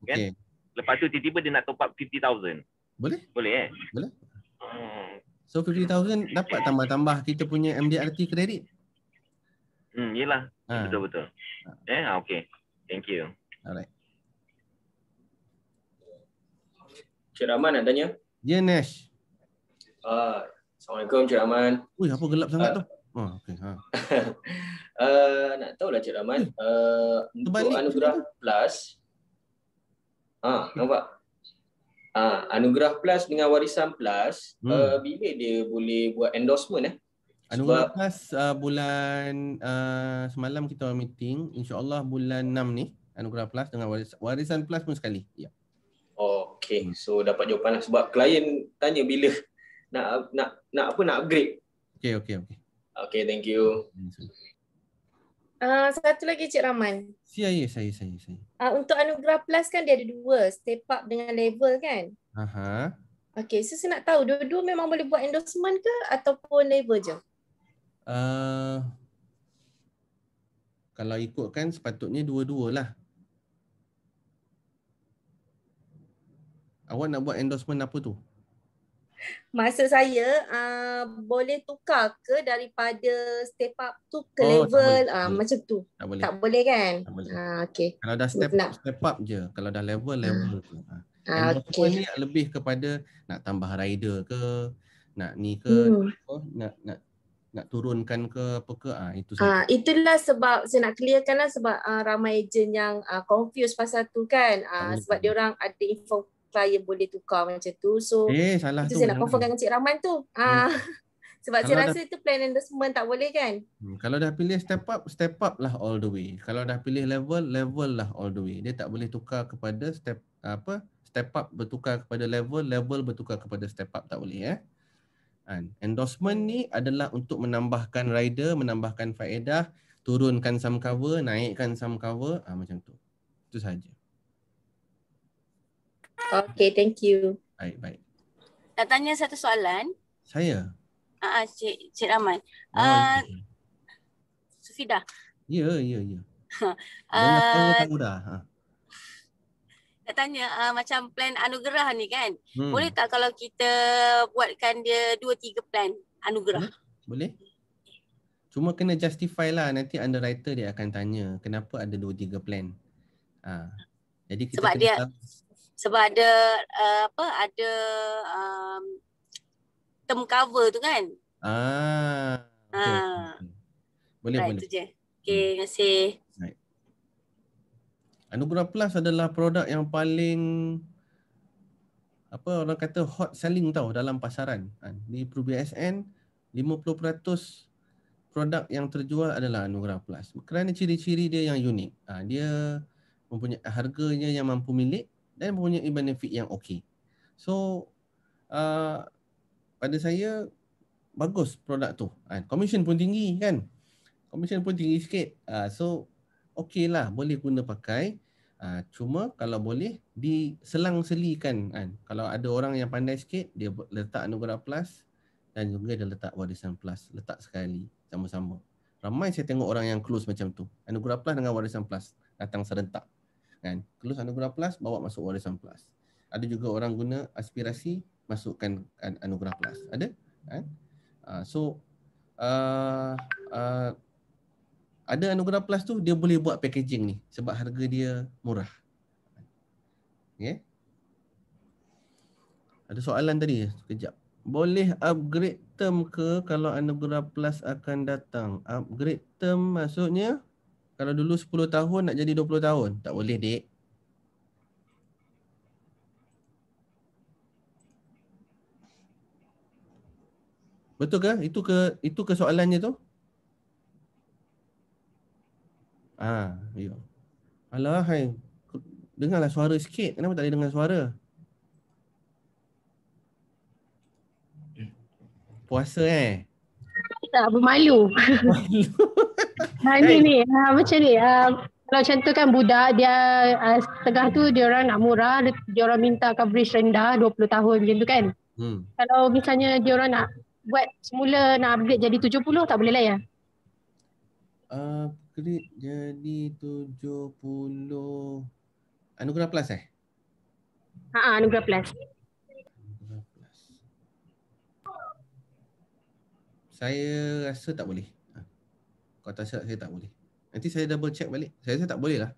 okay. lepas tu tiba-tiba dia nak top up 50000 boleh boleh eh boleh hmm. so 50000 dapat tambah-tambah kita punya MDRT kredit hmm yalah ha. betul betul eh ha, okay thank you alright Cik Rahman nak tanya? Ya, yeah, Nash. Uh, Assalamualaikum, Cik Rahman. Ui, apa gelap sangat uh, tu? Oh, okay. Ha. uh, nak tahu lah Cik Rahman, uh, hmm. eh, untuk Anugerah Plus, ah, uh, nampak? Ah, uh, Anugerah Plus dengan Warisan Plus, hmm. uh, eh, bila dia boleh buat endorsement eh? Anugerah Plus uh, bulan uh, semalam kita meeting, insyaAllah bulan 6 ni Anugerah Plus dengan Warisan, warisan Plus pun sekali. Ya. Yeah. Okay, hmm. so dapat jawapan lah. Sebab klien tanya bila nak nak nak apa nak upgrade. Okay, okay, okay. Okay, thank you. Uh, satu lagi Cik Rahman. Ya, ya, saya, saya, saya. Uh, untuk Anugerah Plus kan dia ada dua, step up dengan label kan? Aha. Okay, so saya nak tahu, dua-dua memang boleh buat endorsement ke ataupun label je? Uh, kalau ikut kan sepatutnya dua-dua lah. Awak nak buat endorsement apa tu? Masa saya uh, boleh tukar ke daripada step up tu ke oh, level uh, macam tu. Tak boleh. Tak boleh kan? Tak boleh. Uh, ah, okay. Kalau dah step up step up je, kalau dah level hmm. level uh. tu. Ah, okay. ni lebih kepada nak tambah rider ke, nak ni ke, hmm. oh, nak nak nak turunkan ke apa ke ah itu saja. itulah sebab saya nak clearkanlah sebab ah, ramai ejen yang ah, confuse pasal tu kan. Ah, sebab dia orang ada info client boleh tukar macam tu. So eh, salah itu tu. saya nak confirm dengan Cik Rahman tu. Ah. Hmm. Sebab kalau saya dah, rasa itu plan endorsement tak boleh kan? Hmm, kalau dah pilih step up, step up lah all the way. Kalau dah pilih level, level lah all the way. Dia tak boleh tukar kepada step apa? Step up bertukar kepada level, level bertukar kepada step up tak boleh eh. Kan? endorsement ni adalah untuk menambahkan rider, menambahkan faedah, turunkan sum cover, naikkan sum cover, ah, macam tu. Itu saja. Okay, thank you. Baik, baik. Nak tanya satu soalan? Saya? Ah, uh, Cik, Cik Rahman. Oh, uh, Sufida. Ya, ya, ya. Ha, ah. Uh, nak tanya uh, macam plan anugerah ni kan? Hmm. Boleh tak kalau kita buatkan dia dua tiga plan anugerah? Boleh. Boleh. Cuma kena justify lah nanti underwriter dia akan tanya kenapa ada dua tiga plan. Ha. Jadi kita sebab kena dia, tahu sebab ada uh, apa ada um, term cover tu kan ah ha. boleh right, boleh itu je. hmm. terima kasih Anugerah Plus adalah produk yang paling apa orang kata hot selling tau dalam pasaran. Ha, di ProBSN, 50% produk yang terjual adalah Anugerah Plus. Kerana ciri-ciri dia yang unik. Ha, dia mempunyai harganya yang mampu milik dan mempunyai benefit yang okey. So uh, pada saya bagus produk tu. Kan? Commission pun tinggi kan. Commission pun tinggi sikit. Uh, so okey lah boleh guna pakai. Uh, cuma kalau boleh diselang-selikan kan. Kalau ada orang yang pandai sikit dia letak Nugra Plus dan juga dia letak Warisan Plus. Letak sekali sama-sama. Ramai saya tengok orang yang close macam tu. Anugerah Plus dengan Warisan Plus datang serentak kan close anugerah plus bawa masuk warisan plus ada juga orang guna aspirasi masukkan anugerah plus ada kan ah, so uh, uh, ada anugerah plus tu dia boleh buat packaging ni sebab harga dia murah okey ada soalan tadi sekejap boleh upgrade term ke kalau anugerah plus akan datang upgrade term maksudnya kalau dulu 10 tahun nak jadi 20 tahun. Tak boleh, dek. Betul ke? Itu ke itu ke soalannya tu? Ah, yo. Ya. Alah, hai. Dengarlah suara sikit. Kenapa tak boleh dengar suara? Puasa eh? Tak, bermalu. Malu. Ha ni ni ha, macam ni ha, kalau macam tu kan budak dia ha, ah, tengah tu dia orang nak murah dia orang minta coverage rendah 20 tahun macam tu kan. Hmm. Kalau misalnya dia orang nak buat semula nak upgrade jadi 70 tak boleh lah ya. Upgrade uh, jadi 70 Anugerah Plus eh? Ha ah Anugerah Plus. Anugerah Plus. Saya rasa tak boleh. Kalau tak syarat saya tak boleh Nanti saya double check balik Saya rasa tak boleh lah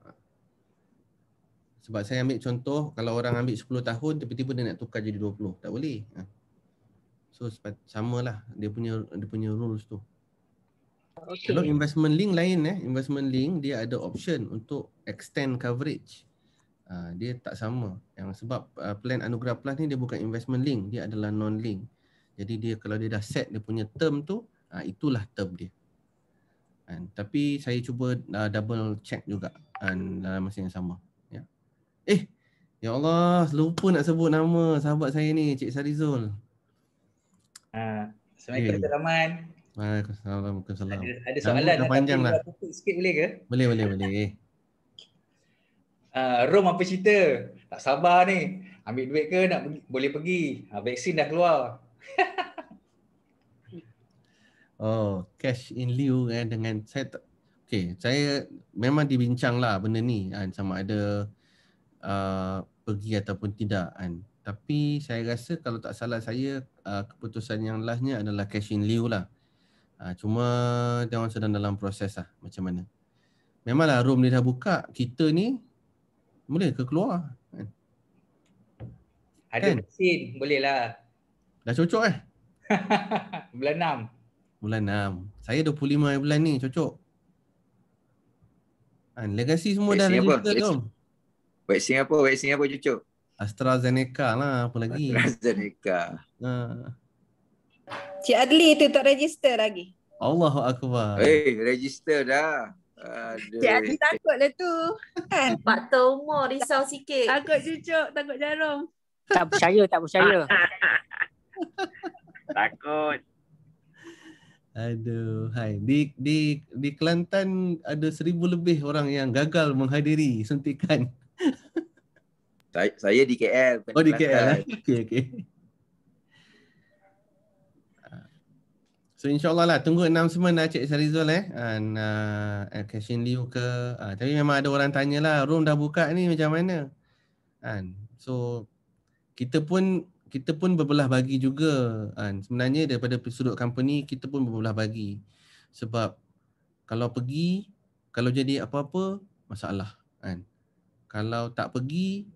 Sebab saya ambil contoh Kalau orang ambil 10 tahun Tiba-tiba dia nak tukar jadi 20 Tak boleh ha. So sama lah Dia punya dia punya rules tu okay. Kalau investment link lain eh Investment link dia ada option Untuk extend coverage ha, Dia tak sama Yang Sebab uh, plan anugerah plus ni Dia bukan investment link Dia adalah non-link Jadi dia kalau dia dah set Dia punya term tu ha, Itulah term dia Kan? Tapi saya cuba uh, double check juga kan, dalam masa yang sama. Ya. Eh, ya Allah, lupa nak sebut nama sahabat saya ni, Cik Sarizul. Uh, Assalamualaikum. Waalaikumsalam. Ada, ada soalan nak panjang lah. sikit boleh ke? Boleh, boleh, boleh. Uh, Rom apa cerita? Tak sabar ni. Ambil duit ke nak boleh pergi? Uh, vaksin dah keluar. Oh, cash in lieu eh, dengan saya tak, Okay, saya memang dibincang lah benda ni kan, sama ada uh, pergi ataupun tidak kan. Tapi saya rasa kalau tak salah saya uh, keputusan yang lastnya adalah cash in lieu lah. Uh, cuma jangan sedang dalam proses lah macam mana. Memanglah room dia dah buka, kita ni boleh ke keluar kan. Ada kan? mesin, boleh lah. Dah cocok eh? Bulan 6 bulan 6. Saya 25 hari bulan ni cocok. Kan legacy semua dah register tu. Vaksin apa? Vaksin apa cocok? AstraZeneca lah apa lagi? AstraZeneca. Ha. Cik Adli tu tak register lagi. Allahu akbar. Eh, hey, register dah. Aduh. Cik Adli takutlah tu. Kan? Faktor umur risau sikit. Takut cucuk, takut jarum. Tak percaya, tak percaya. takut. Aduh, hai. Di di di Kelantan ada seribu lebih orang yang gagal menghadiri suntikan. Saya, saya di KL. Oh, di KL. Okay okay. So insyaAllah lah tunggu announcement lah Cik Sarizul eh And uh, eh, Cashin Liu ke uh, Tapi memang ada orang tanya lah room dah buka ni macam mana And, ah, So kita pun kita pun berbelah bagi juga kan sebenarnya daripada sudut company kita pun berbelah bagi sebab kalau pergi kalau jadi apa-apa masalah kan kalau tak pergi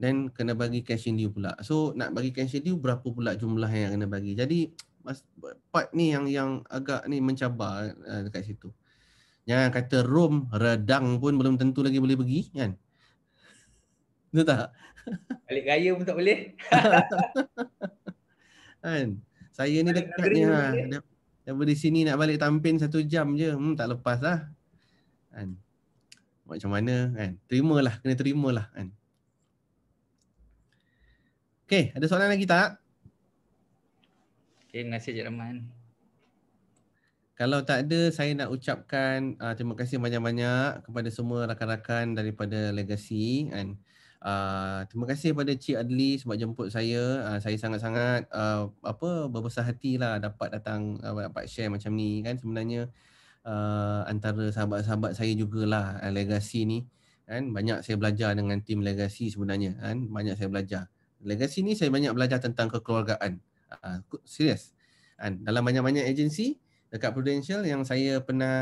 dan kena bagi cash in due pula so nak bagi cash in due berapa pula jumlah yang kena bagi jadi part ni yang yang agak ni mencabar uh, dekat situ jangan kata room redang pun belum tentu lagi boleh pergi kan betul tak Balik raya pun tak boleh. kan. Saya ni dekatnya. Ha, Dari sini nak balik tampin satu jam je. Hmm, tak lepas lah. Kan. Macam mana kan. lah, Kena terima lah. kan. Okay. Ada soalan lagi tak? Okay. Terima kasih Rahman. Kalau tak ada, saya nak ucapkan uh, terima kasih banyak-banyak kepada semua rakan-rakan daripada Legacy. Kan. Ah, terima kasih kepada Cik Adli sebab jemput saya. Uh, saya sangat-sangat uh, apa berbesar lah dapat datang uh, dapat share macam ni kan sebenarnya uh, antara sahabat-sahabat saya jugalah uh, legasi ni kan banyak saya belajar dengan tim legasi sebenarnya kan banyak saya belajar. Legasi ni saya banyak belajar tentang kekeluargaan. Uh, serius. Kan dalam banyak-banyak agensi dekat Prudential yang saya pernah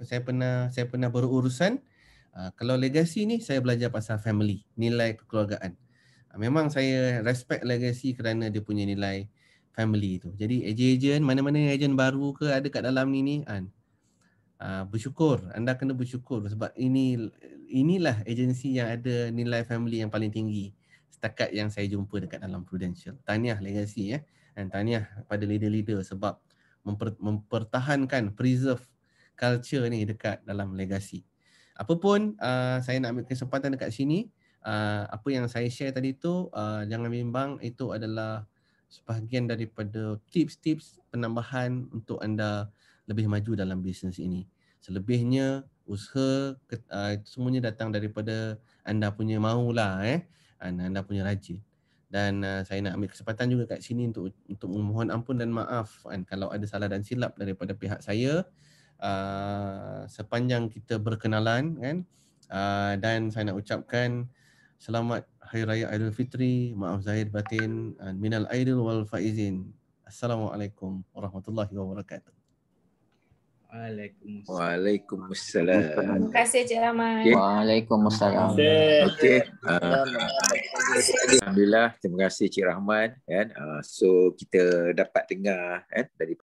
saya pernah saya pernah berurusan uh, Ah, kalau legasi ni saya belajar pasal family, nilai kekeluargaan. Uh, memang saya respect legasi kerana dia punya nilai family tu. Jadi ejen-ejen mana-mana ejen baru ke ada kat dalam ni ni kan. Uh, bersyukur, anda kena bersyukur sebab ini inilah agensi yang ada nilai family yang paling tinggi setakat yang saya jumpa dekat dalam Prudential. Tahniah legasi ya. Eh. Dan tahniah pada leader-leader sebab memper, mempertahankan preserve culture ni dekat dalam legasi apa pun uh, saya nak ambil kesempatan dekat sini uh, apa yang saya share tadi tu uh, jangan bimbang itu adalah sebahagian daripada tips-tips penambahan untuk anda lebih maju dalam bisnes ini selebihnya usaha uh, semuanya datang daripada anda punya maulah eh anda punya rajin dan uh, saya nak ambil kesempatan juga kat sini untuk untuk memohon ampun dan maaf kan kalau ada salah dan silap daripada pihak saya uh, sepanjang kita berkenalan kan uh, dan saya nak ucapkan selamat hari raya Aidilfitri maaf zahir batin uh, minal aidil wal faizin assalamualaikum warahmatullahi wabarakatuh Waalaikumsalam. Waalaikumsalam. Terima kasih Cik Rahman. Okay. Waalaikumsalam. Okay. Uh, Alhamdulillah. Terima kasih Cik Rahman. Yeah. Kan? Uh, so kita dapat dengar yeah, kan? dari